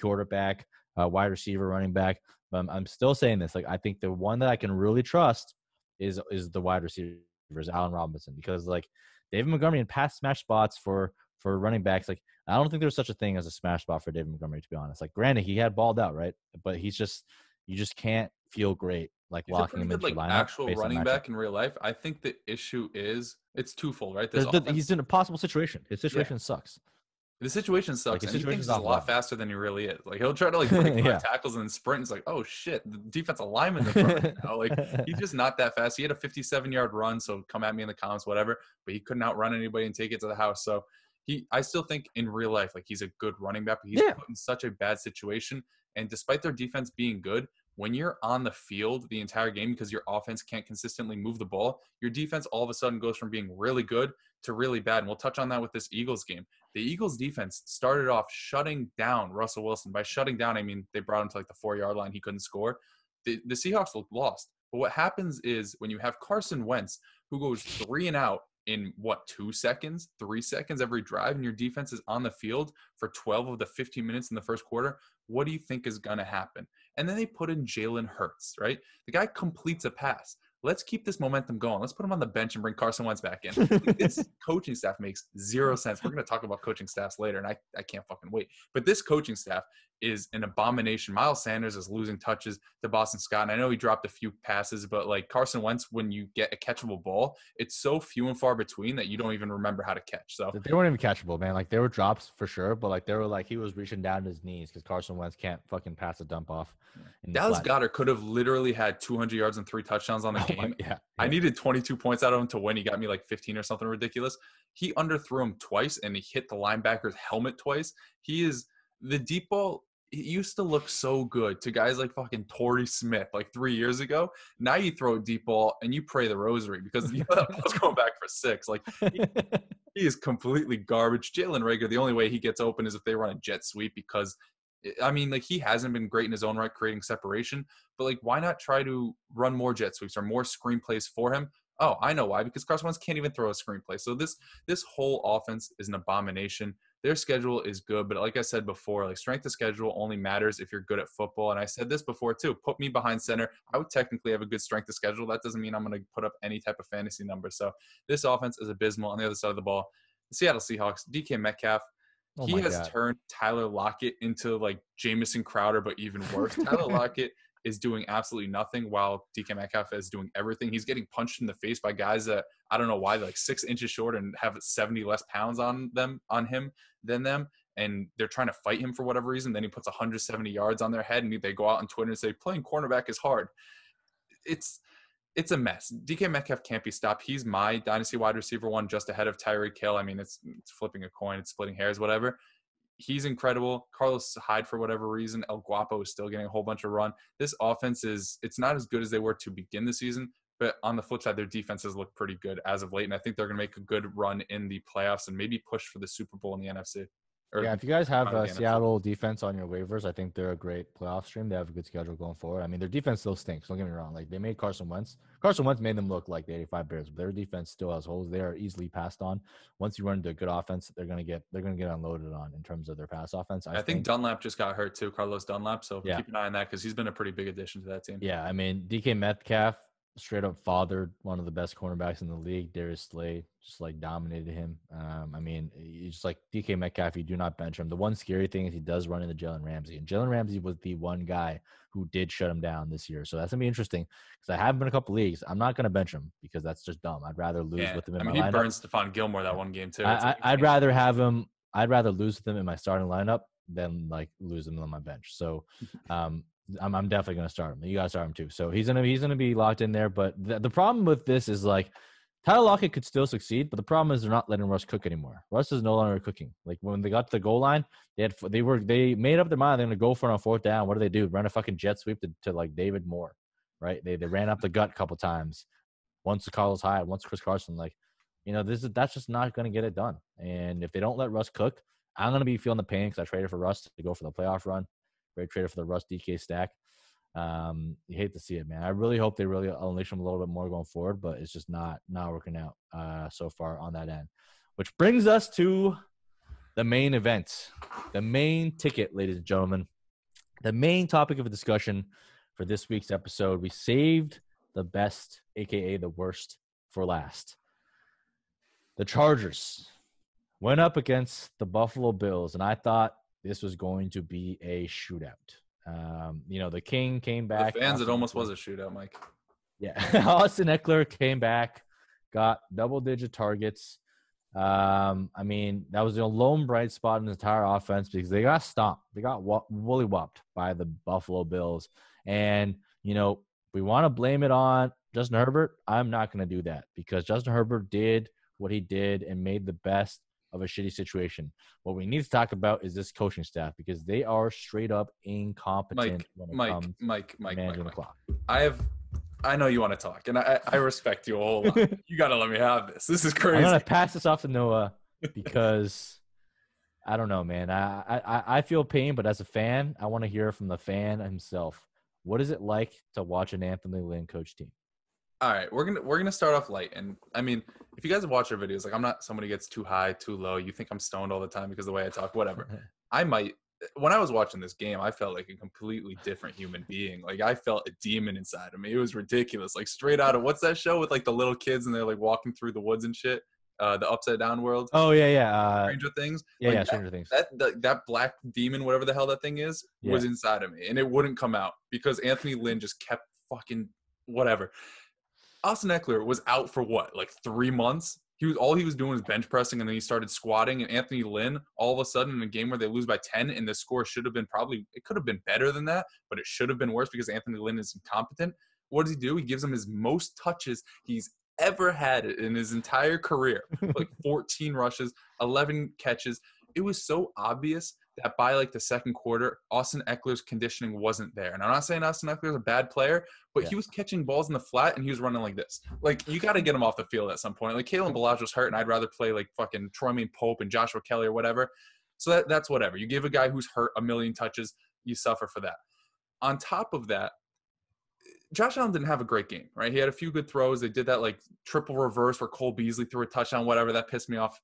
quarterback, uh, wide receiver, running back. But I'm, I'm still saying this. Like, I think the one that I can really trust is is the wide receiver versus Allen Robinson because like David Montgomery in past smash spots for for running backs, like I don't think there's such a thing as a smash spot for David Montgomery to be honest. Like granted, he had balled out, right? But he's just you just can't feel great like he's locking him like actual running back in real life. I think the issue is it's twofold, right? The, offense- he's in a possible situation. His situation yeah. sucks. The situation sucks. Like, and he he's a lot faster than he really is. Like he'll try to like break yeah. tackles and sprint. it's like, oh shit, the defense alignment The front now. Like he's just not that fast. He had a 57 yard run, so come at me in the comments, whatever. But he couldn't outrun anybody and take it to the house. So he, I still think in real life, like he's a good running back. But he's yeah. put in such a bad situation, and despite their defense being good, when you're on the field the entire game because your offense can't consistently move the ball, your defense all of a sudden goes from being really good to really bad. And we'll touch on that with this Eagles game the Eagles defense started off shutting down Russell Wilson. By shutting down, I mean they brought him to like the four yard line. He couldn't score. The, the Seahawks looked lost. But what happens is when you have Carson Wentz, who goes three and out in what, two seconds, three seconds every drive, and your defense is on the field for 12 of the 15 minutes in the first quarter, what do you think is going to happen? And then they put in Jalen Hurts, right? The guy completes a pass let's keep this momentum going. Let's put him on the bench and bring Carson Wentz back in. this coaching staff makes zero sense. We're going to talk about coaching staffs later, and I, I can't fucking wait. But this coaching staff is an abomination. Miles Sanders is losing touches to Boston Scott. And I know he dropped a few passes, but like Carson Wentz, when you get a catchable ball, it's so few and far between that you don't even remember how to catch. So they weren't even catchable, man. Like there were drops for sure, but like there were like he was reaching down to his knees because Carson Wentz can't fucking pass a dump off. Dallas Goddard could have literally had 200 yards and three touchdowns on the oh game. yeah, yeah. I needed 22 points out of him to win. He got me like 15 or something ridiculous. He underthrew him twice and he hit the linebacker's helmet twice. He is the deep ball it used to look so good to guys like fucking Tory Smith like three years ago. Now you throw a deep ball and you pray the rosary because you know that ball's going back for six. Like he, he is completely garbage. Jalen Rager, the only way he gets open is if they run a jet sweep because eh, I mean, like he hasn't been great in his own right creating separation, but like why not try to run more jet sweeps or more screenplays for him? Oh, I know why because Carson Wentz can't even throw a screenplay. So this this whole offense is an abomination their schedule is good. But like I said before, like strength of schedule only matters if you're good at football. And I said this before too. Put me behind center. I would technically have a good strength of schedule. That doesn't mean I'm going to put up any type of fantasy number. So this offense is abysmal on the other side of the ball. The Seattle Seahawks, DK Metcalf. Oh he has God. turned Tyler Lockett into like Jamison Crowder, but even worse. Tyler Lockett is doing absolutely nothing while DK Metcalf is doing everything. He's getting punched in the face by guys that I don't know why, like six inches short and have 70 less pounds on them, on him than them. And they're trying to fight him for whatever reason. Then he puts 170 yards on their head and they go out on Twitter and say, playing cornerback is hard. It's, it's a mess. DK Metcalf can't be stopped. He's my dynasty wide receiver one, just ahead of Tyreek Hill. I mean, it's, it's flipping a coin, it's splitting hairs, whatever. He's incredible. Carlos Hyde, for whatever reason, El Guapo is still getting a whole bunch of run. This offense is it's not as good as they were to begin the season, but on the flip side, their defenses look pretty good as of late, and I think they're going to make a good run in the playoffs and maybe push for the Super Bowl in the NFC. yeah, if you guys have a Seattle NFC. defense on your waivers, I think they're a great playoff stream. They have a good schedule going forward. I mean, their defense still stinks. Don't get me wrong; like they made Carson Wentz. Carson Wentz made them look like the '85 Bears, but their defense still has holes. They are easily passed on. Once you run into a good offense, they're going to get they're going to get unloaded on in terms of their pass offense. I, I think, think, Dunlap just got hurt too, Carlos Dunlap. So yeah. keep an eye on that because he's been a pretty big addition to that team. Yeah, I mean DK Metcalf straight up fathered one of the best cornerbacks in the league, Darius Slay, just like dominated him. Um, I mean, just like DK Metcalf, you do not bench him. The one scary thing is he does run into Jalen Ramsey, and Jalen Ramsey was the one guy who did shut him down this year. So that's gonna be interesting because I have been a couple leagues. I'm not gonna bench him because that's just dumb. I'd rather lose yeah. with him in I mean, my he lineup. burned Stephon Gilmore that one game too. I, would rather have him. I'd rather lose with him in my starting lineup than like lose him on my bench. So, um, I'm, I'm definitely going to start him. You got to start him too. So he's gonna he's gonna be locked in there. But the problem with this is like Tyler Lockett could still succeed, but the problem is they're not letting Russ cook anymore. Russ is no longer cooking. Like when they got to the goal line, they had they were they made up their mind they're gonna go for it on fourth down. What do they do? Run a fucking jet sweep to, to like David Moore, right? They they ran up the gut a couple times. Once Carlos Hyde, once Chris Carson, like you know this is that's just not gonna get it done. And if they don't let Russ cook, I'm gonna be feeling the pain because I traded for Russ to go for the playoff run. Great trader for the Rust DK stack. Um, you hate to see it, man. I really hope they really unleash them a little bit more going forward, but it's just not not working out uh, so far on that end. Which brings us to the main event, the main ticket, ladies and gentlemen, the main topic of discussion for this week's episode. We saved the best, aka the worst, for last. The Chargers went up against the Buffalo Bills, and I thought this was going to be a shootout. Um, you know, the King came back. The fans, Austin it almost Eckler. was a shootout, Mike. Yeah, Austin Eckler came back, got double-digit targets. Um, I mean, that was the lone bright spot in the entire offense because they got stomped, they got wo- woolly whopped by the Buffalo Bills. And you know, we want to blame it on Justin Herbert. I'm not going to do that because Justin Herbert did what he did and made the best of a shitty situation. What we need to talk about is this coaching staff because they are straight up incompetent. Mike, Mike, Mike, Mike, Mike, Mike. I have. I know you want to talk, and I, I respect you a whole lot. you got to let me have this. This is crazy. I'm gonna pass this off to Noah because I don't know, man. I, I I feel pain, but as a fan, I want to hear from the fan himself. What is it like to watch an Anthony Lynn coach team? all right we're gonna we're gonna start off light and i mean if you guys watch our videos like i'm not somebody gets too high too low you think i'm stoned all the time because the way i talk whatever i might when i was watching this game i felt like a completely different human being like i felt a demon inside of me it was ridiculous like straight out of what's that show with like the little kids and they're like walking through the woods and shit uh, the upside down world. Oh yeah, yeah. Uh, Stranger Things. Yeah, like yeah. Stranger that, Things. That, that that black demon, whatever the hell that thing is, yeah. was inside of me, and it wouldn't come out because Anthony Lynn just kept fucking whatever. Austin Eckler was out for what, like three months? He was all he was doing was bench pressing, and then he started squatting. And Anthony Lynn, all of a sudden, in a game where they lose by ten, and the score should have been probably it could have been better than that, but it should have been worse because Anthony Lynn is incompetent. What does he do? He gives him his most touches he's ever had in his entire career, like 14 rushes, 11 catches. It was so obvious that by like the second quarter, Austin Eckler's conditioning wasn't there. And I'm not saying Austin Eckler's a bad player, but yeah. he was catching balls in the flat and he was running like this. Like you got to get him off the field at some point. Like Kalen Balaj was hurt, and I'd rather play like fucking Troy Mean Pope and Joshua Kelly or whatever. So that, that's whatever. You give a guy who's hurt a million touches, you suffer for that. On top of that, Josh Allen didn't have a great game, right? He had a few good throws. They did that like triple reverse where Cole Beasley threw a touchdown, whatever. That pissed me off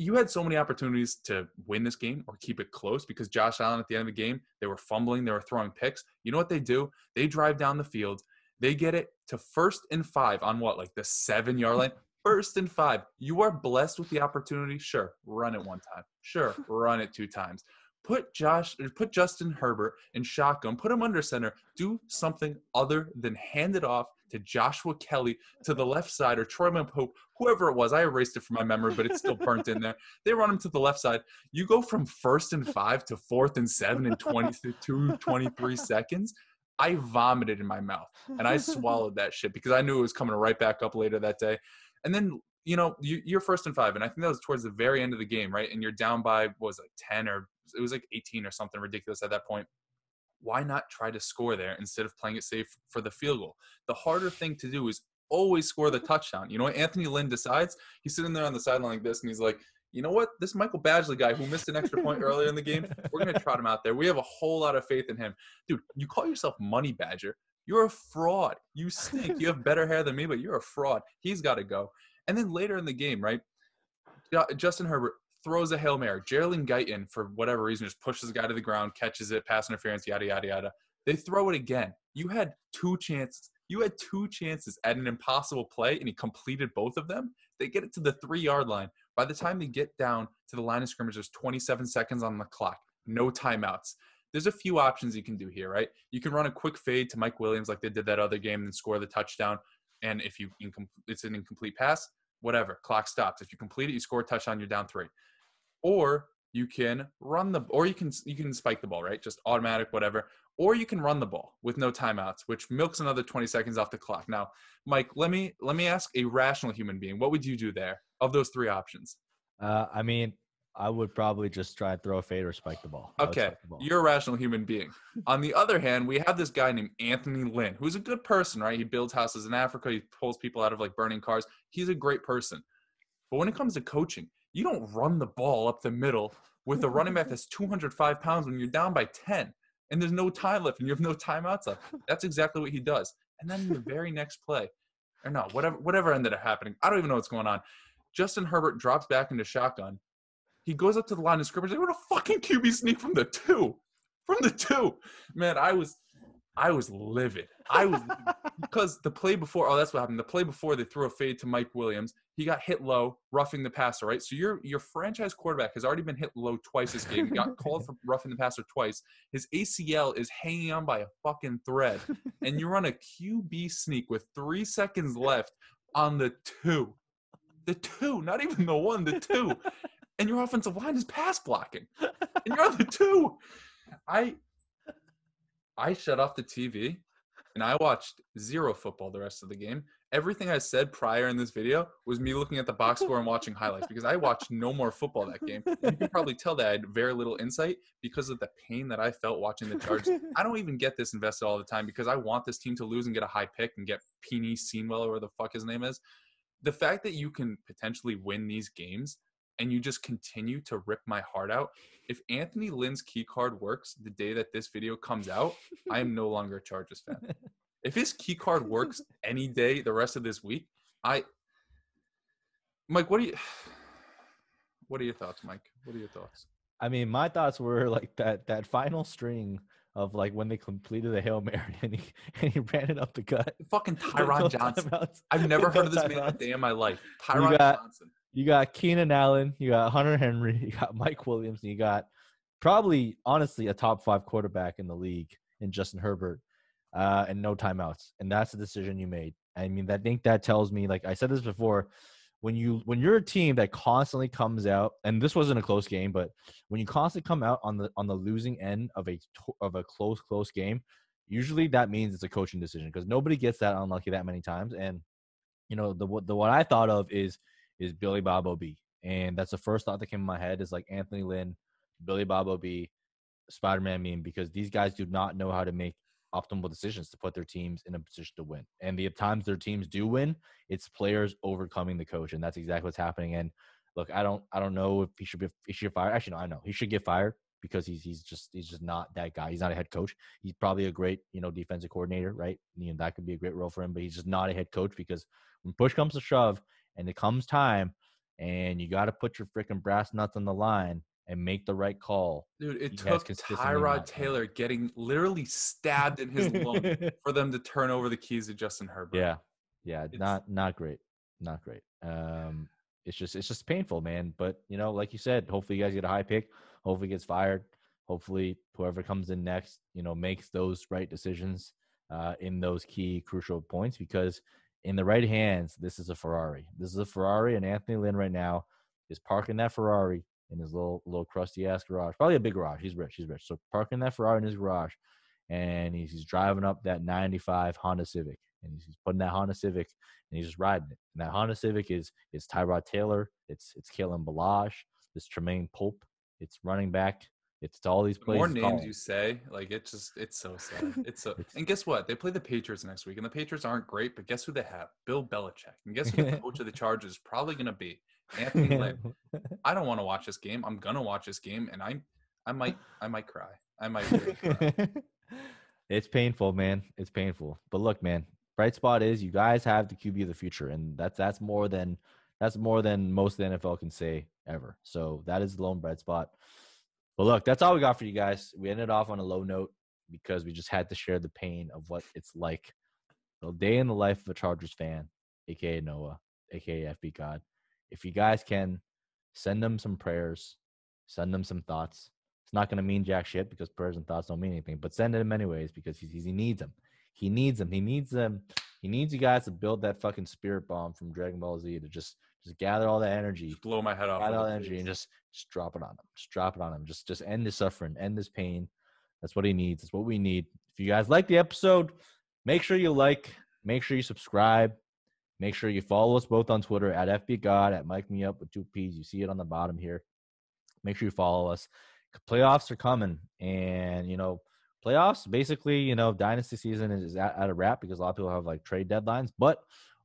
you had so many opportunities to win this game or keep it close because Josh Allen at the end of the game, they were fumbling, they were throwing picks. You know what they do? They drive down the field, they get it to first and five on what, like the seven yard line? First and five. You are blessed with the opportunity. Sure, run it one time. Sure, run it two times. Put Josh, put Justin Herbert in shotgun. Put him under center. Do something other than hand it off to Joshua Kelly to the left side or Troy Pope, whoever it was. I erased it from my memory, but it's still burnt in there. They run him to the left side. You go from first and five to fourth and seven in 22, 23 seconds. I vomited in my mouth and I swallowed that shit because I knew it was coming right back up later that day. And then you know, you, are first and five, and I think that was towards the very end of the game, right? And you're down by was like ten or it was like eighteen or something ridiculous at that point why not try to score there instead of playing it safe for the field goal? The harder thing to do is always score the touchdown. You know what Anthony Lynn decides? He's sitting there on the sideline like this, and he's like, you know what? This Michael Badgley guy who missed an extra point earlier in the game, we're going to trot him out there. We have a whole lot of faith in him. Dude, you call yourself Money Badger. You're a fraud. You stink. You have better hair than me, but you're a fraud. He's got to go. And then later in the game, right? Justin Herbert throws a hail mary. Jalen Guyton, for whatever reason, just pushes the guy to the ground, catches it, pass interference, yada yada yada. They throw it again. You had two chances. You had two chances at an impossible play, and he completed both of them. They get it to the three yard line. By the time they get down to the line of scrimmage, there's 27 seconds on the clock, no timeouts. There's a few options you can do here, right? You can run a quick fade to Mike Williams like they did that other game and score the touchdown. And if you it's an incomplete pass, whatever, clock stops. If you complete it, you score a touchdown, you're down three or you can run the or you can you can spike the ball right just automatic whatever or you can run the ball with no timeouts which milks another 20 seconds off the clock now mike let me let me ask a rational human being what would you do there of those three options uh, i mean i would probably just try to throw a fade or spike the ball okay the ball. you're a rational human being on the other hand we have this guy named anthony lynn who's a good person right he builds houses in africa he pulls people out of like burning cars he's a great person but when it comes to coaching you don't run the ball up the middle with a running back that's 205 pounds when you're down by 10 and there's no time left and you have no timeouts left. That's exactly what he does. And then the very next play, or no, whatever, whatever ended up happening, I don't even know what's going on. Justin Herbert drops back into shotgun. He goes up to the line of scrimmage. They like, a fucking QB sneak from the two, from the two. Man, I was I was livid. I was because the play before, oh, that's what happened. The play before they threw a fade to Mike Williams. He got hit low, roughing the passer, right? So your your franchise quarterback has already been hit low twice this game. He got called for roughing the passer twice. His ACL is hanging on by a fucking thread. And you run a QB sneak with three seconds left on the two. The two, not even the one, the two. And your offensive line is pass blocking. And you're on the two. I I shut off the TV and I watched zero football the rest of the game. Everything I said prior in this video was me looking at the box score and watching highlights because I watched no more football that game. you can probably tell that I had very little insight because of the pain that I felt watching the Chargers. I don't even get this invested all the time because I want this team to lose and get a high pick and get Peeny Seenwell or the fuck his name is. The fact that you can potentially win these games and you just continue to rip my heart out if Anthony Lynn's key card works the day that this video comes out, I am no longer a Chargers fan. if his key card works any day the rest of this week, I Mike, what are you what are your thoughts, Mike? What are your thoughts? I mean, my thoughts were like that that final string of like when they completed the Hail Mary and he, and he ran it up the gut. Fucking Tyron Johnson. I've never heard of this Tyron. man a day in my life. Tyron got, Johnson you got Keenan Allen, you got Hunter Henry, you got Mike Williams, and you got probably honestly a top five quarterback in the league in Justin Herbert, uh, and no timeouts. And that's the decision you made. I mean, I think that tells me, like I said this before, when you when you're a team that constantly comes out, and this wasn't a close game, but when you constantly come out on the on the losing end of a of a close close game, usually that means it's a coaching decision because nobody gets that unlucky that many times. And you know the the what I thought of is is Billy Bob OB. And that's the first thought that came in my head is like Anthony Lynn, Billy Bob OB, Spider Man meme, because these guys do not know how to make optimal decisions to put their teams in a position to win. And the times their teams do win, it's players overcoming the coach. And that's exactly what's happening. And look, I don't I don't know if he should be he should fire. Actually, no, I know he should get fired because he's he's just he's just not that guy. He's not a head coach. He's probably a great you know defensive coordinator, right? You know that could be a great role for him, but he's just not a head coach because when push comes to shove, and it comes time, and you got to put your freaking brass nuts on the line and make the right call. Dude, it you took Tyrod Taylor getting literally stabbed in his lung for them to turn over the keys to Justin Herbert. Yeah, yeah, it's, not not great, not great. Um, it's just it's just painful, man. But you know, like you said, hopefully you guys get a high pick. Hopefully gets fired. Hopefully whoever comes in next, you know, makes those right decisions uh, in those key crucial points because in the right hands, this is a Ferrari. This is a Ferrari, and Anthony Lynn right now is parking that Ferrari in his little little crusty ass garage. Probably a big garage. He's rich. He's rich. So parking that Ferrari in his garage, and he's, he's driving up that '95 Honda Civic, and he's, he's, putting that Honda Civic, and he's just riding it. And that Honda Civic is is Tyrod Taylor. It's it's Kalen Balaj. It's Tremaine Pope. It's running back it's to all these places. more names you say, like it's just it's so sad. It's so and guess what? They play the Patriots next week, and the Patriots aren't great, but guess who they have? Bill Belichick. And guess who the coach of the Chargers is probably gonna be? Anthony Lynn. I don't want to watch this game. I'm gonna watch this game and I'm I might I might cry. I might really cry. It's painful, man. It's painful. But look, man, bright spot is you guys have the QB of the future, and that's that's more than that's more than most the NFL can say ever. So that is the lone bright spot. But look, that's all we got for you guys. We ended off on a low note because we just had to share the pain of what it's like the day in the life of a Chargers fan, aka Noah, aka FB God. If you guys can send them some prayers, send them some thoughts. It's not going to mean jack shit because prayers and thoughts don't mean anything, but send them anyways because he, he needs them. He needs them. He needs them. He needs you guys to build that fucking spirit bomb from Dragon Ball Z to just just gather all that energy. Just blow my head off. Gather all that energy and just, just drop it on him. Just drop it on him. Just just end this suffering. End this pain. That's what he needs. That's what we need. If you guys like the episode, make sure you like. Make sure you subscribe. Make sure you follow us both on Twitter at FBGod, at Mike Me Up with two P's. You see it on the bottom here. Make sure you follow us. Playoffs are coming. And, you know, playoffs, basically, you know, dynasty season is at, at a wrap because a lot of people have like trade deadlines. But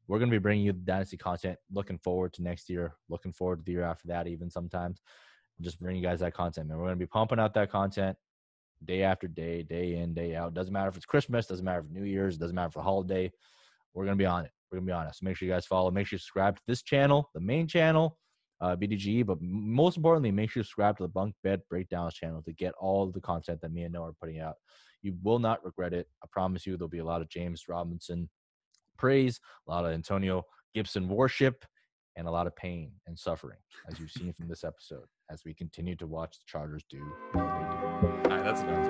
we're going to be bringing you the dynasty content looking forward to next year looking forward to the year after that even sometimes just bring you guys that content And we're going to be pumping out that content day after day day in day out doesn't matter if it's christmas doesn't matter if new year's doesn't matter if a holiday we're going to be on it we're going to be honest so make sure you guys follow make sure you subscribe to this channel the main channel uh, bdge but most importantly make sure you subscribe to the bunk bed breakdowns channel to get all the content that me and noah are putting out you will not regret it i promise you there'll be a lot of james robinson praise, a lot of Antonio Gibson worship, and a lot of pain and suffering, as you've seen from this episode, as we continue to watch the Chargers do what they do. All right, that's enough.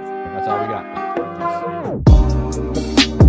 That's all we got.